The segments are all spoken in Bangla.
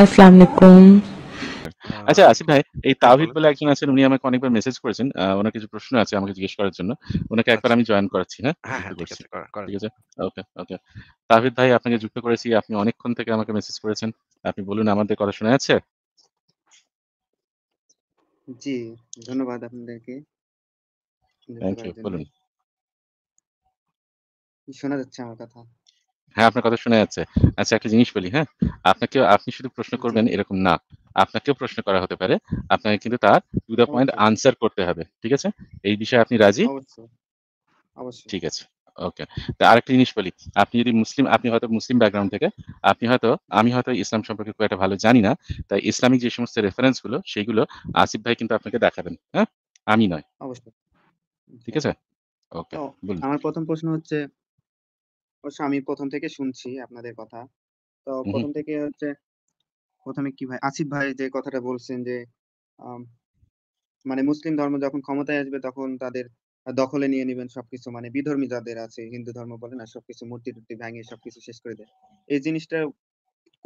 আসসালামু আলাইকুম আচ্ছা আসিফ ভাই এই তাওহিদ বলে একজন আছেন উনি আমাকে অনেকবার মেসেজ করেছেন ওনার কিছু প্রশ্ন আছে আমাকে জিজ্ঞেস করার জন্য ওনাকে একবার আমি জয়েন করাচ্ছি হ্যাঁ, হ্যাঁ, হ্যাঁ ঠিক আছে ওকে ওকে তাওহিদ ভাই আপনাকে যুক্ত করেছি আপনি অনেকক্ষণ থেকে আমাকে মেসেজ করেছেন আপনি বলুন আমাদের কথা শোনা যাচ্ছে জি ধন্যবাদ আপনাদেরকে থ্যাংক ইউ বলুন শোনা যাচ্ছে আমার কথা হ্যাঁ আপনার কথা শোনা যাচ্ছে আচ্ছা একটা জিনিস বলি হ্যাঁ আপনাকে আপনি শুধু প্রশ্ন করবেন এরকম না আপনাকেও প্রশ্ন করা হতে পারে আপনাকে কিন্তু তার টু দ্য পয়েন্ট আনসার করতে হবে ঠিক আছে এই বিষয়ে আপনি রাজি অবশ্যই ঠিক আছে ওকে তা আরেকটা জিনিস বলি আপনি যদি মুসলিম আপনি হয়তো মুসলিম ব্যাকগ্রাউন্ড থেকে আপনি হয়তো আমি হয়তো ইসলাম সম্পর্কে খুব একটা ভালো জানি না তাই ইসলামিক যে সমস্ত রেফারেন্সগুলো গুলো সেগুলো আসিফ ভাই কিন্তু আপনাকে দেখাবেন হ্যাঁ আমি নয় অবশ্যই ঠিক আছে ওকে আমার প্রথম প্রশ্ন হচ্ছে অবশ্য আমি প্রথম থেকে শুনছি আপনাদের কথা। তো প্রথম থেকে হচ্ছে প্রথমে কি ভাই আসিফ ভাই যে কথাটা বলছেন যে, মানে মুসলিম ধর্ম যখন ক্ষমতায় আসবে তখন তাদের দখলে নিয়ে নিবেন সবকিছু মানে বিধর্মী যাদের আছে হিন্দু ধর্ম বলেন আর সবকিছু মূর্তি-টুর্তি ভেঙে সবকিছু শেষ করে দেয়। এই জিনিসটা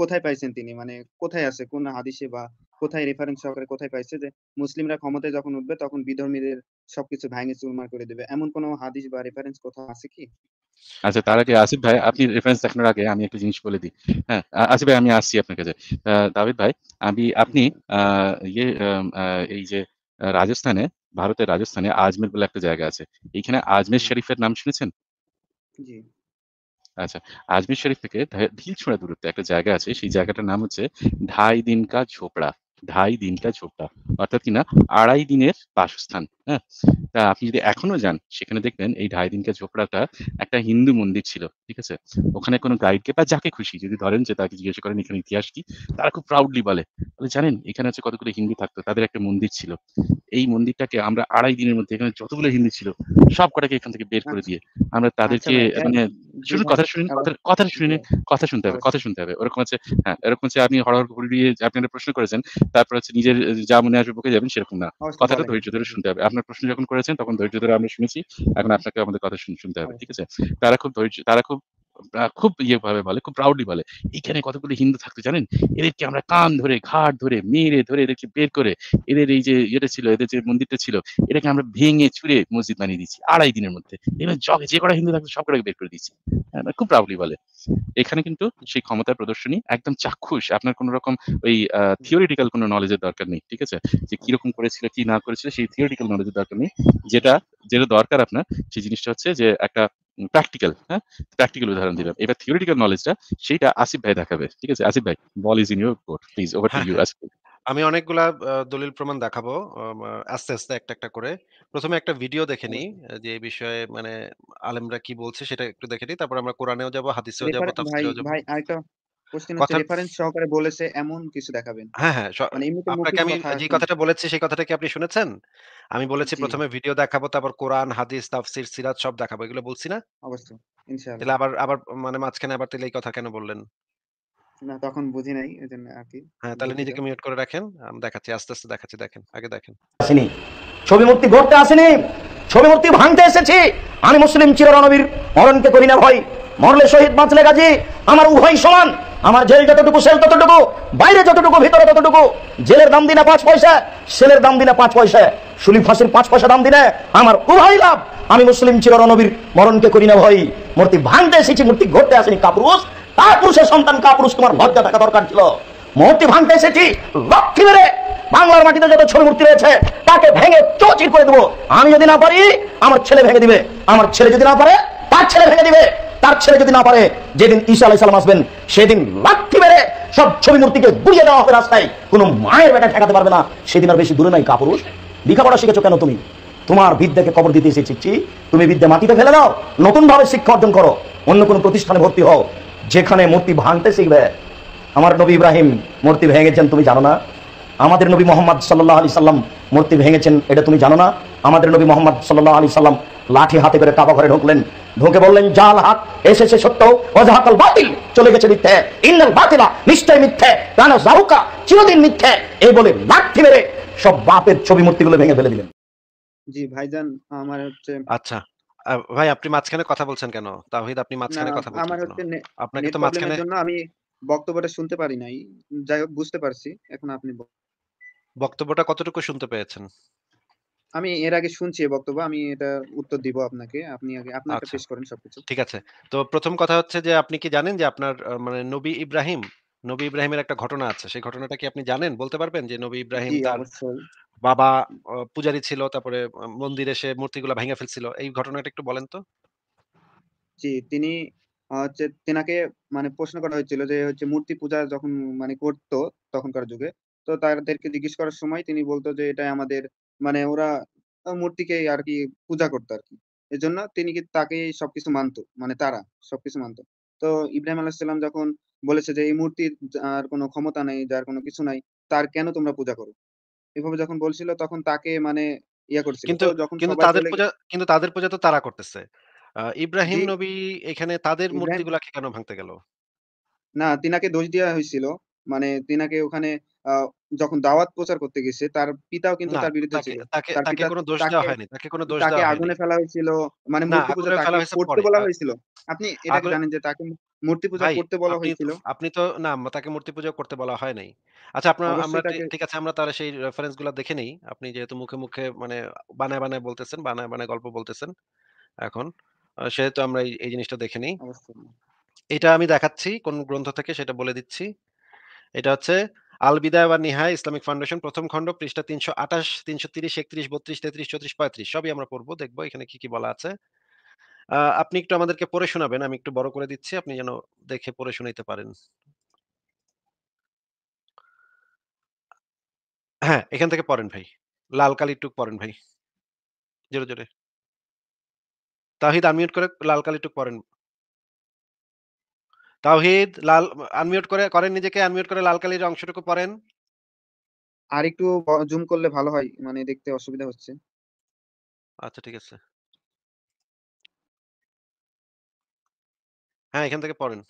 কোথায় পাইছেন তিনি মানে কোথায় আছে কোন হাদিসে বা কোথায় রেফারেন্স সহকারে কোথায় পাইছে যে মুসলিমরা ক্ষমতায় যখন উঠবে তখন বিধর্মীদের সবকিছু ভাঙে চুরমার করে দেবে এমন কোনো হাদিস বা রেফারেন্স কোথাও আছে কি আচ্ছা তার আগে আসিফ ভাই আপনি রেফারেন্স দেখানোর আগে আমি একটা জিনিস বলে দিই হ্যাঁ আসিফ ভাই আমি আসছি আপনার কাছে দাবিদ ভাই আমি আপনি ইয়ে এই যে রাজস্থানে ভারতের রাজস্থানে আজমের বলে একটা জায়গা আছে এইখানে আজমের শরীফের নাম শুনেছেন জি আচ্ছা আজমির শরীফ থেকে ছোঁড়া দূরত্বে একটা জায়গা আছে সেই জায়গাটার নাম হচ্ছে ঢাই দিনকা ঝোপড়া ঢাই দিনটা ছোটা অর্থাৎ কিনা আড়াই দিনের বাসস্থান হ্যাঁ আপনি যদি এখনো যান সেখানে দেখবেন এই ঢাই দিনকে ঝোপড়াটা একটা হিন্দু মন্দির ছিল ঠিক আছে ওখানে কোনো গাইডকে বা যাকে খুশি যদি ধরেন যে তাকে জিজ্ঞেস করেন এখানে ইতিহাস কি তারা খুব প্রাউডলি বলে তাহলে জানেন এখানে আছে কতগুলো হিন্দু থাকতো তাদের একটা মন্দির ছিল এই মন্দিরটাকে আমরা আড়াই দিনের মধ্যে এখানে যতগুলো হিন্দু ছিল সব কটাকে এখান থেকে বের করে আচ্ছা। দিয়ে আমরা তাদেরকে আচ্ছা মানে শুধু কথা শুনুন কথা শুনে কথা শুনতে হবে কথা শুনতে হবে ওরকম আছে হ্যাঁ এরকম আছে আপনি হরহর ঘুরিয়ে আপনি প্রশ্ন করেছেন তারপর হচ্ছে নিজের যা মনে আসবে বুকে যাবেন সেরকম না কথাটা ধৈর্য ধরে শুনতে হবে আপনার প্রশ্ন যখন করেছেন তখন ধৈর্য ধরে আমরা শুনেছি এখন আপনাকে আমাদের কথা শুনতে হবে ঠিক আছে তারা খুব ধৈর্য তারা খুব খুব ইয়েভাবে বলে খুব প্রাউডলি বলে এখানে কতগুলো হিন্দু থাকতে জানেন এদেরকে আমরা কান ধরে ঘাট ধরে মেরে ধরে এদেরকে বের করে এদের এই যে ইয়েটা ছিল এদের যে মন্দিরটা ছিল এটাকে আমরা ভেঙে চুরে মসজিদ বানিয়ে দিচ্ছি আড়াই দিনের মধ্যে এবার জগে যে কটা হিন্দু থাকতো সব কটাকে বের করে দিচ্ছি হ্যাঁ, খুব প্রাউডলি বলে এখানে কিন্তু সেই ক্ষমতার প্রদর্শনী একদম চাক্ষুষ আপনার কোন রকম ওই থিওরিটিক্যাল কোনো নলেজের দরকার নেই ঠিক আছে যে কিরকম করেছিল কি না করেছিল সেই থিওরিটিক্যাল নলেজের দরকার নেই যেটা যেটা দরকার আপনার সেই জিনিসটা হচ্ছে যে একটা প্র্যাকটিক্যাল হ্যাঁ প্র্যাকটিক্যাল উদাহরণ দিলাম এবার থিওরিটিক্যাল নলেজটা সেটা আসিফ ভাই দেখাবে ঠিক আছে আসিফ ভাই ball is in your court please over to you Asif আমি অনেকগুলা দলিল প্রমাণ দেখাবো আস্তে আস্তে একটা একটা করে প্রথমে একটা ভিডিও দেখে নিই যে এই বিষয়ে মানে আলেমরা কি বলছে সেটা একটু দেখে নিই তারপর আমরা কোরআনেও যাব হাদিসেও যাব তাফসীরেও যাব ভাই আরেকটা হ্যাঁ, হ্যাঁ, মানে আমি বলেছি প্রথমে ভিডিও দেখাবো তারপর কোরআন হাদিস সব দেখাবো এগুলো বলছি না তাহলে আবার আবার মানে মাঝখানে আবার তাহলে এই কথা কেন বললেন না তখন বুঝি নাই হ্যাঁ তাহলে নিজেকে মিউট করে রাখেন আমি দেখাচ্ছি আস্তে আস্তে দেখাচ্ছি দেখেন আগে দেখেন আসেনি ছবি মূর্তি গড়তে আসেনি ছবি মূর্তি ভাঙতে এসেছি আমি মুসলিম চির রণবীর মরণকে করি না ভয় মরলে শহীদ বাঁচলে গাজী আমার উভয় সমান আমার জেল যতটুকু সেল ততটুকু বাইরে যতটুকু ভিতরে ততটুকু জেলের দাম দিনে পাঁচ পয়সা সেলের দাম দিনে পাঁচ পয়সা শুলি ফাঁসির পাঁচ পয়সা দাম দিনে আমার উভয় লাভ আমি মুসলিম চিরনবীর মরণকে করি না ভয় মূর্তি ভাঙতে এসেছি মূর্তি ঘটতে আসেনি কাপুরুষ তার পুরুষের সন্তান কাপুরুষ তোমার ভজ্জা থাকা দরকার ছিল মূর্তি ভাঙতে এসেছি লক্ষ্মী মেরে বাংলার মাটিতে যত ছোট মূর্তি রয়েছে তাকে ভেঙে চচির করে দেবো আমি যদি না পারি আমার ছেলে ভেঙে দিবে আমার ছেলে যদি না পারে তার ছেলে ভেঙে দিবে তার ছেলে যদি না পারে যেদিন ঈশা আলাই সালাম আসবেন সেদিন লাক্ষি মেরে সব ছবি মূর্তিকে গুড়িয়ে দেওয়া হবে রাস্তায় কোনো মায়ের বেটা ঠেকাতে পারবে না সেদিন আর বেশি দূরে নাই কাপুরুষ লেখাপড়া শিখেছো কেন তুমি তোমার বিদ্যাকে কবর দিতে এসেছি তুমি বিদ্যা মাটিতে ফেলে দাও নতুন ভাবে শিক্ষা অর্জন করো অন্য কোনো প্রতিষ্ঠানে ভর্তি হও যেখানে মূর্তি ভাঙতে শিখবে আমার নবী ইব্রাহিম মূর্তি ভেঙেছেন তুমি জানো না আমাদের নবী মোহাম্মদ সাল্লাহ আলি সাল্লাম মূর্তি ভেঙেছেন এটা তুমি জানো না আমাদের নবী মোহাম্মদ সাল্লাহ আলি সাল্লাম লাঠি হাতে করে তাবা ঘরে ঢুকলেন ঢুকে বললেন জাল হাত এসেছে সত্য অজাহাকাল বাতিল চলে গেছে মিথ্যে ইন্দাল বাতিলা নিশ্চয় মিথ্যে কানা জাহুকা চিরদিন মিথ্যে এই বলে লাঠি মেরে সব বাপের ছবি মূর্তিগুলো ভেঙে ফেলে দিলেন জি ভাইজান আমার হচ্ছে আচ্ছা ভাই আপনি মাঝখানে কথা বলছেন কেন তাওহিদ আপনি মাঝখানে কথা বলছেন আমার হচ্ছে আপনাকে তো মাঝখানে জন্য আমি বক্তব্যটা শুনতে পারি নাই যাই হোক বুঝতে পারছি এখন আপনি বক্তব্যটা কতটুকু শুনতে পেয়েছেন আমি এর আগে শুনছি বক্তব্য আমি এটা উত্তর দিব আপনাকে আপনি আগে আপনারটা আচ্ছা পেশ করেন সবকিছু ঠিক আছে তো প্রথম কথা হচ্ছে যে আপনি কি জানেন যে আপনার মানে নবী ইব্রাহিম নবী ইব্রাহিমের একটা ঘটনা আছে সেই ঘটনাটা কি আপনি জানেন বলতে পারবেন যে নবী ইব্রাহিম তার বাবা পূজারি ছিল তারপরে মন্দিরে সে মূর্তিগুলো ভেঙে ফেলছিল এই ঘটনাটা একটু বলেন তো জি তিনি হচ্ছে তেনাকে মানে প্রশ্ন করা হয়েছিল যে হচ্ছে মূর্তি পূজা যখন মানে করতো তখনকার যুগে তো তাদেরকে জিজ্ঞেস করার সময় তিনি বলতো যে এটা আমাদের মানে ওরা মূর্তিকে আর কি পূজা করতো আর কি এজন্য তিনি কিন্তু তাকে সবকিছু মানত মানে তারা সবকিছু মানত তো ইব্রাহিম আলাইসাল্লাম যখন বলেছে যে এই মূর্তির আর কোনো ক্ষমতা নাই যার কোনো কিছু নাই তার কেন তোমরা পূজা করো এভাবে যখন বলছিল তখন তাকে মানে ইয়া করছিল কিন্তু যখন কিন্তু তাদের পূজা কিন্তু তাদের পূজা তো তারা করতেছে ইব্রাহিম নবী এখানে তাদের মূর্তিগুলা কেন ভাঙতে গেল না তিনাকে দোষ দেওয়া হয়েছিল মানে তিনাকে ওখানে যখন দাওয়াত প্রচার করতে গেছে তার পিতাও কিন্তু তার বিরুদ্ধে ছিল তাকে কোনো দোষ দেওয়া হয়নি তাকে কোনো দোষ দেওয়া হয়নি আগুনে ফেলা হয়েছিল মানে মূর্তি পূজা করতে বলা হয়েছিল আপনি এটা জানেন যে তাকে মূর্তি পূজা করতে বলা হয়েছিল আপনি তো না তাকে মূর্তি পূজা করতে বলা হয় নাই আচ্ছা আপনার আমরা ঠিক আছে আমরা তার সেই রেফারেন্স গুলো দেখে নেই আপনি যেহেতু মুখে মুখে মানে বানায় বানায় বলতেছেন বানায় বানায় গল্প বলতেছেন এখন সেহেতু আমরা এই জিনিসটা দেখে নেই এটা আমি দেখাচ্ছি কোন গ্রন্থ থেকে সেটা বলে দিচ্ছি এটা হচ্ছে আল বিদায় বা নিহায় ইসলামিক ফাউন্ডেশন প্রথম খণ্ড পৃষ্ঠা তিনশো আঠাশ তিনশো তিরিশ একত্রিশ বত্রিশ তেত্রিশ চৌত্রিশ পঁয়ত্রিশ সবই আমরা পড়বো দেখবো এখানে কি কি বলা আছে আপনি একটু আমাদেরকে পড়ে শোনাবেন আমি একটু বড় করে দিচ্ছি আপনি যেন দেখে পড়ে শুনাইতে পারেন হ্যাঁ এখান থেকে পড়েন ভাই লাল কালির টুক পড়েন ভাই জোরে জোরে তাহিদ আনমিউট করে লাল কালির টুক পড়েন তাওহিদ লাল আনমিউট করে করেন নিজেকে আনমিউট করে লাল কালির অংশটুকু পড়েন আর একটু জুম করলে ভালো হয় মানে দেখতে অসুবিধা হচ্ছে আচ্ছা ঠিক আছে হ্যাঁ এখান থেকে পড়েন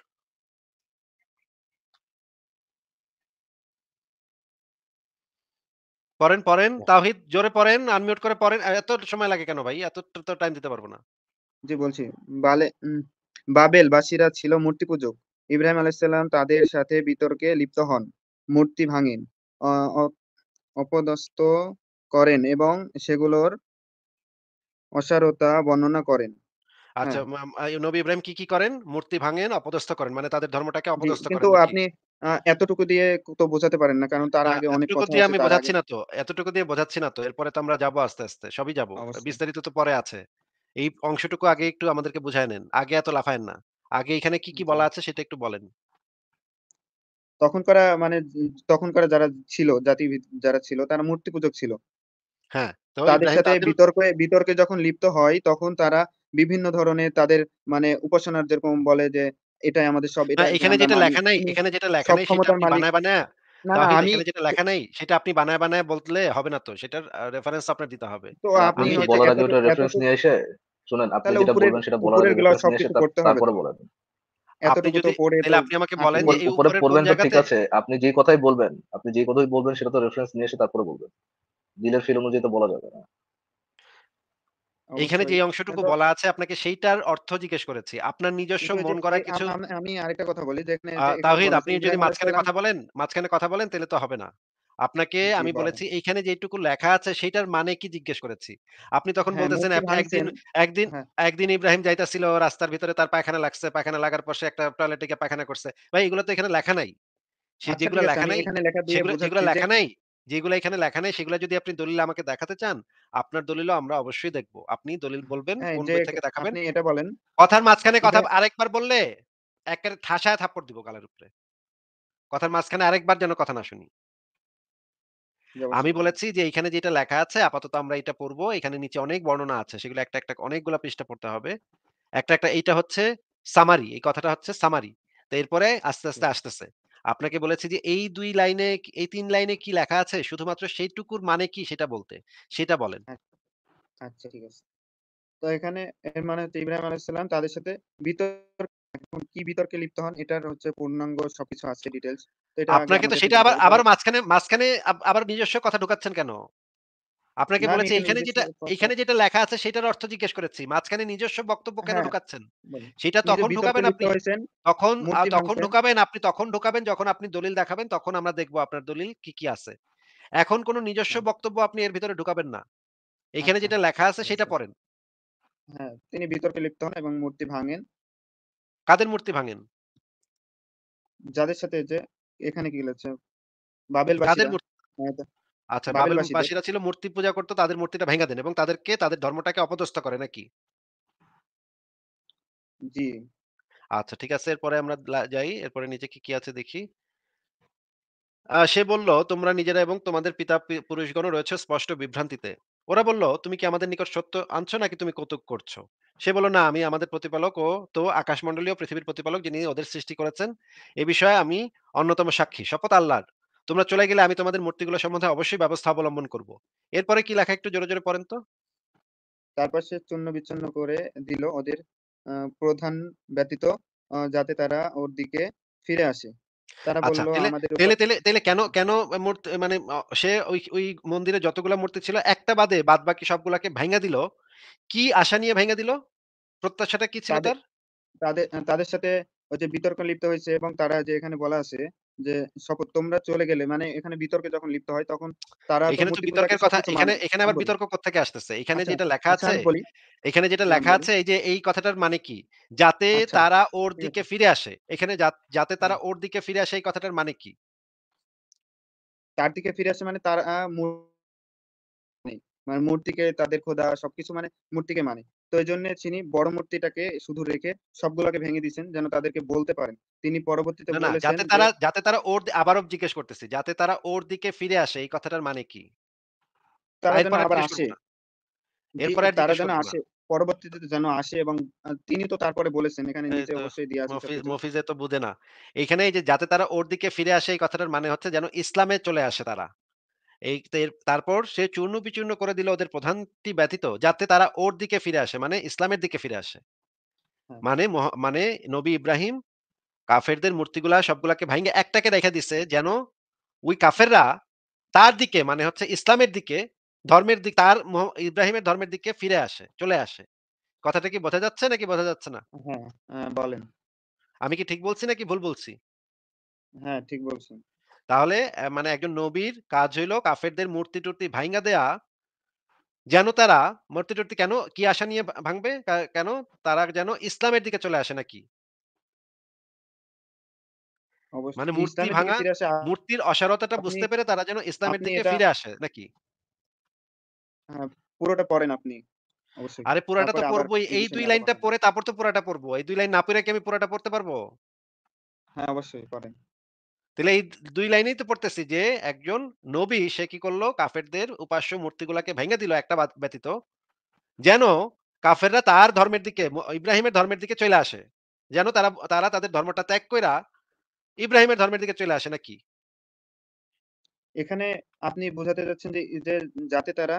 পড়েন পড়েন আচ্ছা। তাওহিদ জোরে পড়েন আনমিউট করে পড়েন এত সময় লাগে কেন ভাই এত তো টাইম দিতে পারবো না জি বলছি বালে বাবেল বাবেলবাসীরা ছিল মূর্তি পূজক ইব্রাহিম আলাইসাল্লাম তাদের সাথে বিতর্কে লিপ্ত হন মূর্তি ভাঙেন অপদস্থ করেন এবং সেগুলোর অসারতা বর্ণনা করেন আচ্ছা হ্যাঁ। নবী ইব্রাহিম কি কি করেন মূর্তি ভাঙেন অপদস্থ করেন মানে তাদের ধর্মটাকে অপদস্থ করেন কিন্তু আপনি এতটুকু দিয়ে তো বোঝাতে পারেন না কারণ তার আগে অনেক কথা দিয়ে আমি বোঝাচ্ছি না তো এতটুকু দিয়ে বোঝাচ্ছি না তো এরপরে তো আমরা যাব আস্তে আস্তে সবই যাব বিস্তারিত তো পরে আছে এই অংশটুকু আগে একটু আমাদেরকে বুঝায় নেন আগে এত লাফায় না আগে এখানে কি কি বলা আছে সেটা একটু বলেন তখন করা মানে তখন করা যারা ছিল জাতি যারা ছিল তারা মূর্তি পূজক ছিল হ্যাঁ তাদের সাথে বিতর্কে বিতর্কে যখন লিপ্ত হয় তখন তারা বিভিন্ন ধরনের তাদের মানে উপাসনার যেরকম বলে যে এটাই আমাদের সব এটা এখানে যেটা লেখা নাই এখানে যেটা লেখা নাই সেটা বানায় বানায় আমি যেটা লেখা নাই সেটা আপনি বানায় বানায় হবে না তো সেটার রেফারেন্স আপনার দিতে হবে তো আপনি বলার আগে ওটা রেফারেন্স নিয়ে এসে শুনেন আপনি যেটা বলবেন সেটা বলার আগে তারপরে বলেন আপনি যে ঠিক আছে আপনি কথাই বলবেন আপনি যে কথাই বলবেন সেটা তো রেফারেন্স নিয়ে এসে তারপরে বলবেন দিলের ফিল অনুযায়ী তো বলা যাবে না এইখানে যে অংশটুকু বলা আছে আপনাকে সেইটার অর্থ জিজ্ঞেস করেছি আপনার নিজস্ব মন করা কিছু আমি আরেকটা কথা বলি দেখেন তাহিদ আপনি যদি মাঝখানে কথা বলেন মাঝখানে কথা বলেন তাহলে তো হবে না আপনাকে আমি বলেছি এইখানে যেটুকু লেখা আছে সেটার মানে কি জিজ্ঞেস করেছি আপনি তখন হ্যাঁ, বলতেছেন একদিন একদিন হ্যাঁ। একদিন ইব্রাহিম যাইতাছিল রাস্তার ভিতরে তার পায়খানা লাগছে পায়খানা লাগার পর সে একটা টয়লেটে গিয়ে পায়খানা করছে ভাই এগুলো তো এখানে লেখা নাই সে আচ্ছা, যেগুলো লেখা নাই সেগুলো লেখা নাই যেগুলো এখানে লেখা নেই সেগুলো যদি আপনি দলিল আমাকে দেখাতে চান আপনার দলিলও আমরা অবশ্যই দেখব আপনি দলিল বলবেন হ্যাঁ, কোন বই থেকে দেখাবেন এটা বলেন কথার মাঝখানে কথা আরেকবার বললে একবারে ঠাসায় থাপ্পড় দিব গালের উপরে কথার মাঝখানে আরেকবার যেন কথা না শুনি আমি বলেছি যে এখানে যেটা লেখা আছে আপাতত আমরা এটা পড়বো এখানে নিচে অনেক বর্ণনা আছে সেগুলো একটা একটা অনেকগুলো পৃষ্ঠা পড়তে হবে একটা একটা এইটা হচ্ছে সামারি এই কথাটা হচ্ছে সামারি তো এরপরে আস্তে আস্তে আসতেছে আপনাকে বলেছে যে এই দুই লাইনে এই তিন লাইনে কি লেখা আছে শুধুমাত্র সেইটুকুর মানে কি সেটা বলতে সেটা বলেন আচ্ছা, আচ্ছা ঠিক আছে তো এখানে এর মানে হচ্ছে ইব্রাহিম তাদের সাথে বিতর্ক কি বিতর্কে লিপ্ত হন এটার হচ্ছে পূর্ণাঙ্গ সবকিছু আছে ডিটেলস আপনাকে তো সেটা আবার আবার মাঝখানে মাঝখানে আবার নিজস্ব কথা ঢুকাচ্ছেন কেন আপনাকে বলেছি এখানে যেটা এখানে যেটা লেখা আছে সেটার অর্থ জিজ্ঞেস করেছি মাঝখানে নিজস্ব বক্তব্য কেন হ্যাঁ, ঢুকাচ্ছেন সেটা তখন ঢুকাবেন আপনি তখন তখন ঢুকাবেন আপনি তখন ঢুকাবেন যখন আপনি দলিল দেখাবেন তখন আমরা দেখব আপনার দলিল কি কি আছে এখন কোন নিজস্ব হ্যাঁ। বক্তব্য আপনি এর ভিতরে ঢুকাবেন না এখানে আচ্ছা, যেটা লেখা আছে সেটা পড়েন হ্যাঁ তিনি বিতর্কে লিপ্ত হন এবং মূর্তি ভাঙেন কাদের মূর্তি ভাঙেন যাদের সাথে যে এখানে কি লেখা আছে বাবেল কাদের মূর্তি হ্যাঁ, আচ্ছা বাবেল ছিল মূর্তি পূজা করত তাদের মূর্তিটা ভেঙে দেন এবং তাদেরকে তাদের ধর্মটাকে অপদস্থ করে নাকি জি আচ্ছা ঠিক আছে এরপরে আমরা যাই এরপরে নিচে কি কি আছে দেখি সে বলল তোমরা নিজেরা এবং তোমাদের পিতা রয়েছে স্পষ্ট বিভ্রান্তিতে ওরা বলল তুমি কি আমাদের নিকট সত্য আনছো নাকি তুমি কৌতুক করছো সে বলল না আমি আমাদের প্রতিপালক ও তো আকাশমণ্ডলী পৃথিবীর প্রতিপালক যিনি ওদের সৃষ্টি করেছেন এ বিষয়ে আমি অন্যতম সাক্ষী শপথ আল্লাহর তোমরা চলে গেলে আমি তোমাদের মূর্তিগুলো সম্বন্ধে অবশ্যই ব্যবস্থা অবলম্বন করব এরপরে কি লেখা একটু জোরে জোরে পড়েন তো তারপর সে চূর্ণ বিচ্ছন্ন করে দিল ওদের প্রধান ব্যতীত যাতে তারা ওর দিকে ফিরে আসে তারা আচ্ছা, আমাদের তেলে তেলে তেলে কেন কেন মূর্তি মানে সে ওই ওই মন্দিরে যতগুলা মূর্তি ছিল একটা বাদে বাদ বাকি সবগুলাকে ভেঙে দিল কি আশা নিয়ে ভেঙে দিল প্রত্যাশাটা কি ছিল তাদের তাদের সাথে ওই যে বিতর্ক লিপ্ত হয়েছে এবং তারা যে এখানে বলা আছে যে শপথ তোমরা চলে গেলে মানে এখানে বিতর্কে যখন লিপ্ত হয় তখন তারা এখানে তো বিতর্কের কথা এখানে এখানে আবার হ্যাঁ, বিতর্ক কোথা থেকে আসতেছে এখানে আচ্ছা, যেটা লেখা আচ্ছা, আছে এখানে যেটা হ্যাঁ, লেখা আছে এই যে এই কথাটার মানে কি যাতে আচ্ছা, তারা ওর দিকে ফিরে আসে এখানে যাতে তারা হ্যাঁ। ওর দিকে ফিরে আসে এই কথাটার মানে কি তার দিকে ফিরে আসে মানে তার মানে, মানে মূর্তিকে তাদের খোদা সবকিছু মানে মূর্তিকে মানে তো এই জন্য চিনি বড় মূর্তিটাকে শুধু রেখে সবগুলোকে ভেঙে দিয়েছেন যেন তাদেরকে বলতে পারেন তিনি পরবর্তীতে যাতে তারা যাতে তারা ওর আবারও জিজ্ঞেস করতেছি যাতে তারা ওর দিকে ফিরে আসে এই কথাটার মানে কি আবার আসে এরপরে তারা যেন আসে পরবর্তীতে যেন আসে এবং তিনি তো তারপরে বলেছেন এখানে নিচে অবশ্যই দিয়ে আছে মফিজে তো বুঝে না এখানে এই যে যাতে তারা ওর দিকে ফিরে আসে এই কথাটার মানে হচ্ছে যেন ইসলামে চলে আসে তারা এই তারপর সে চূর্ণ বিচূর্ণ করে দিল ওদের প্রধানটি ব্যতীত যাতে তারা ওর দিকে ফিরে আসে মানে ইসলামের দিকে ফিরে আসে হ্যাঁ। মানে মানে নবী ইব্রাহিম কাফেরদের মূর্তিগুলা সবগুলাকে ভাঙে একটাকে দেখা দিছে যেন ওই কাফেররা তার দিকে মানে হচ্ছে ইসলামের দিকে ধর্মের দিক তার ইব্রাহিমের ধর্মের দিকে ফিরে আসে চলে আসে কথাটা কি বোঝা যাচ্ছে নাকি বোঝা যাচ্ছে না হ্যাঁ, হ্যাঁ, বলেন আমি কি ঠিক বলছি নাকি ভুল বলছি হ্যাঁ ঠিক বলছেন তাহলে মানে একজন নবীর কাজ হইলো কাফেরদের মূর্তি টুর্তি ভাঙ্গা দেয়া যেন তারা মূর্তি টুর্তি কেন কি আশা নিয়ে ভাঙবে কেন তারা যেন ইসলামের দিকে চলে আসে নাকি মানে মূর্তি ভাঙা মূর্তির অসারতাটা বুঝতে পেরে তারা যেন ইসলামের দিকে ফিরে আসে নাকি হ্যাঁ, পুরোটা পড়েন আপনি আরে পুরাটা তো পড়বই এই দুই লাইনটা পড়ে তারপর তো পুরাটা পড়বো এই দুই লাইন না পড়ে কি আমি পুরাটা পড়তে পারবো হ্যাঁ অবশ্যই পড়েন তাহলে এই দুই লাইনেই তো পড়তেছি যে একজন নবী সে কি করলো কাফেরদের উপাস্য মূর্তিগুলাকে ভেঙে দিল একটা ব্যতীত যেন কাফেররা তার ধর্মের দিকে ইব্রাহিমের ধর্মের দিকে চলে আসে যেন তারা তারা তাদের ধর্মটা ত্যাগ কইরা ইব্রাহিমের ধর্মের দিকে চলে আসে নাকি এখানে আপনি বোঝাতে যাচ্ছেন যে ঈদের যাতে তারা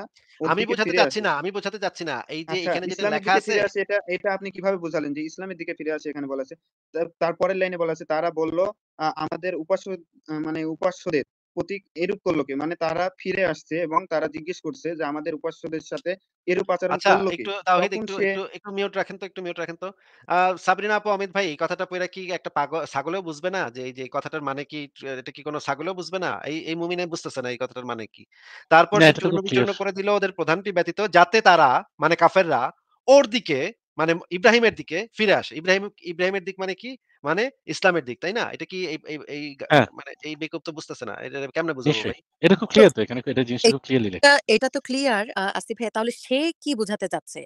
আমি বোঝাতে যাচ্ছি না আমি বোঝাতে যাচ্ছি না এই যে আচ্ছা, এখানে যেটা লেখা আছে এটা এটা আপনি কিভাবে বোঝালেন যে ইসলামের দিকে ফিরে আসে এখানে বলা আছে তারপরের লাইনে বলা আছে তারা বলল আমাদের উপাস্য মানে উপাস্যদের প্রতীক এরূপ করলো কি মানে তারা ফিরে আসছে এবং তারা জিজ্ঞেস করছে যে আমাদের উপাস্যদের সাথে এরূপ আচরণ আচ্ছা, করলো কি একটু তাওহীদ একটু একটু একটু মিউট রাখেন তো একটু মিউট রাখেন তো সাবরিনা আপু অমিত ভাই এই কথাটা পড়া কি একটা পাগল ছাগলও বুঝবে না যে এই যে কথাটার মানে কি এটা কি কোনো ছাগলও বুঝবে না এই এই মুমিনে বুঝতেছে না এই কথাটার মানে কি তারপর চূর্ণ বিচূর্ণ করে দিল ওদের প্রধানটি ব্যতীত যাতে তারা মানে কাফেররা ওর দিকে মানে ইব্রাহিমের দিকে ফিরে আসে ইব্রাহিম ইব্রাহিমের দিক মানে কি মানে ইসলামের দিক তাই না এটা কি এই হ্যাঁ। মানে এই বিকল্প বুঝতেছে না এটা কেমনে বুঝবো এটা খুব ক্লিয়ার তো এখানে এটা জিনিসটা খুব ক্লিয়ারলি লেখা এটা তো ক্লিয়ার আসিফ ভাই তাহলে সে কি বোঝাতে চাচ্ছে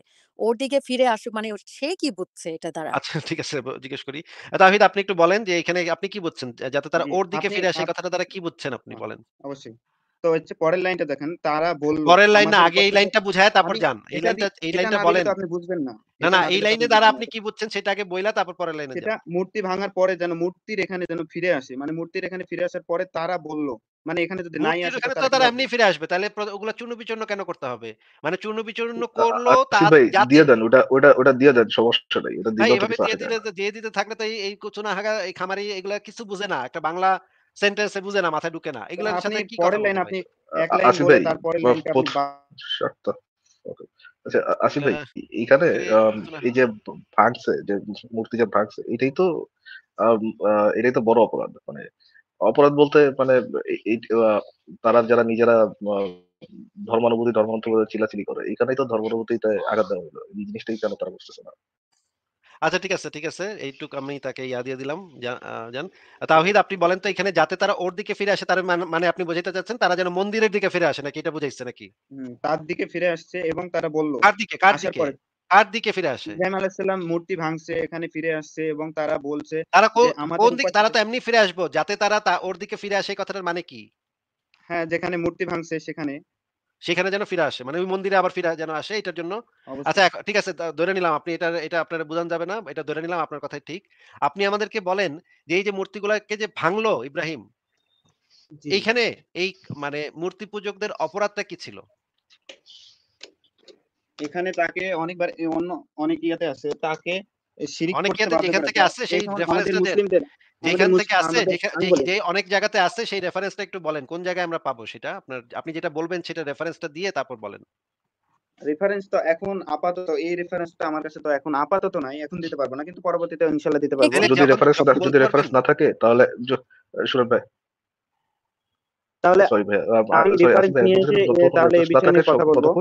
ওর দিকে ফিরে আসুক মানে সে কি বুঝছে এটা দ্বারা আচ্ছা ঠিক আছে জিজ্ঞেস করি তাহিদ আপনি একটু বলেন যে এখানে আপনি কি বুঝছেন যাতে তারা ওর দিকে ফিরে আসে কথাটা দ্বারা কি বুঝছেন আপনি বলেন অবশ্যই তো হচ্ছে পরের লাইনটা দেখেন তারা বল পরের লাইন না আগে এই লাইনটা বুঝায় তারপর যান এই লাইনটা এই লাইনটা বলেন আপনি বুঝবেন না না না এই লাইনে দ্বারা আপনি কি বুঝছেন সেটা আগে বইলা তারপর পরের লাইনে সেটা মূর্তি ভাঙার পরে যেন মূর্তির এখানে যেন ফিরে আসে মানে মূর্তির এখানে ফিরে আসার পরে তারা বলল মানে এখানে যদি নাই আসে তো তারা এমনি ফিরে আসবে তাহলে ওগুলো চূর্ণ বিচূর্ণ কেন করতে হবে মানে চূর্ণ বিচূর্ণ করলো আচ্ছা, তার দিয়ে দেন ওটা ওটা ওটা দিয়ে দেন সমস্যা নাই ওটা দিয়ে দিয়ে দিতে থাকলে তো এই কোচনা হাগা এই খামারি এগুলা কিছু বুঝে না একটা বাংলা সেন্টেন্সে বুঝে না মাথায় ঢুকে না এগুলোর সাথে কি পরের লাইন আপনি এক লাইন বলে তারপরে লাইনটা আপনি আচ্ছা, ভাই হ্যাঁ। এই যে ভাঙছে যে মূর্তি যে ভাঙছে এটাই তো এটাই তো বড় অপরাধ মানে অপরাধ বলতে মানে তারা যারা নিজেরা ধর্মানুভূতি ধর্মান্তর চিলাচিলি করে এখানেই তো ধর্মানুভূতিতে আঘাত দেওয়া হলো এই জিনিসটাই কেন তারা বুঝতেছে না আচ্ছা ঠিক আছে ঠিক আছে এইটুক আমি তাকে ইয়া দিয়ে দিলাম জান তাহিদ আপনি বলেন তো এখানে যাতে তারা ওর দিকে ফিরে আসে তার মানে আপনি বোঝাতে চাচ্ছেন তারা যেন মন্দিরের দিকে ফিরে আসে নাকি এটা বুঝাইছে নাকি তার দিকে ফিরে আসছে এবং তারা বলল কার দিকে কার দিকে কার দিকে ফিরে আসে ইব্রাহিম আলাইহিস সালাম মূর্তি ভাঙছে এখানে ফিরে আসছে এবং তারা বলছে তারা কোন দিকে তারা তো এমনি ফিরে আসবো যাতে তারা ওর দিকে ফিরে আসে কথাটার মানে কি হ্যাঁ যেখানে মূর্তি ভাঙছে সেখানে সেখানে যেন ফিরে আসে মানে ওই মন্দিরে আবার ফিরে যেন আসে এটার জন্য আচ্ছা ঠিক আছে ধরে নিলাম আপনি এটা এটা আপনার বোঝান যাবে না এটা ধরে নিলাম আপনার কথাই ঠিক আপনি আমাদেরকে বলেন যে এই যে মূর্তিগুলাকে যে ভাঙলো ইব্রাহিম এইখানে এই মানে মূর্তি পূজকদের অপরাধটা কি ছিল এখানে তাকে অনেকবার অন্য অনেক ইয়াতে আছে তাকে অনেক ইয়াতে যেখান থেকে আসছে সেই রেফারেন্স যেখান থেকে আসে যে অনেক জায়গাতে আসে সেই রেফারেন্সটা একটু বলেন কোন জায়গায় আমরা পাবো সেটা আপনার আপনি যেটা বলবেন সেটা রেফারেন্সটা দিয়ে তারপর বলেন রেফারেন্স তো এখন আপাতত এই রেফারেন্সটা আমার কাছে তো এখন আপাতত নাই এখন দিতে পারবো না কিন্তু পরবর্তীতে ইনশাল্লাহ দিতে পারবো যদি রেফারেন্স যদি রেফারেন্স না থাকে তাহলে সুরভ ভাই তাহলে সরি ভাই আমি রেফারেন্স নিয়ে তাহলে এই বিষয়ে কথা বলবো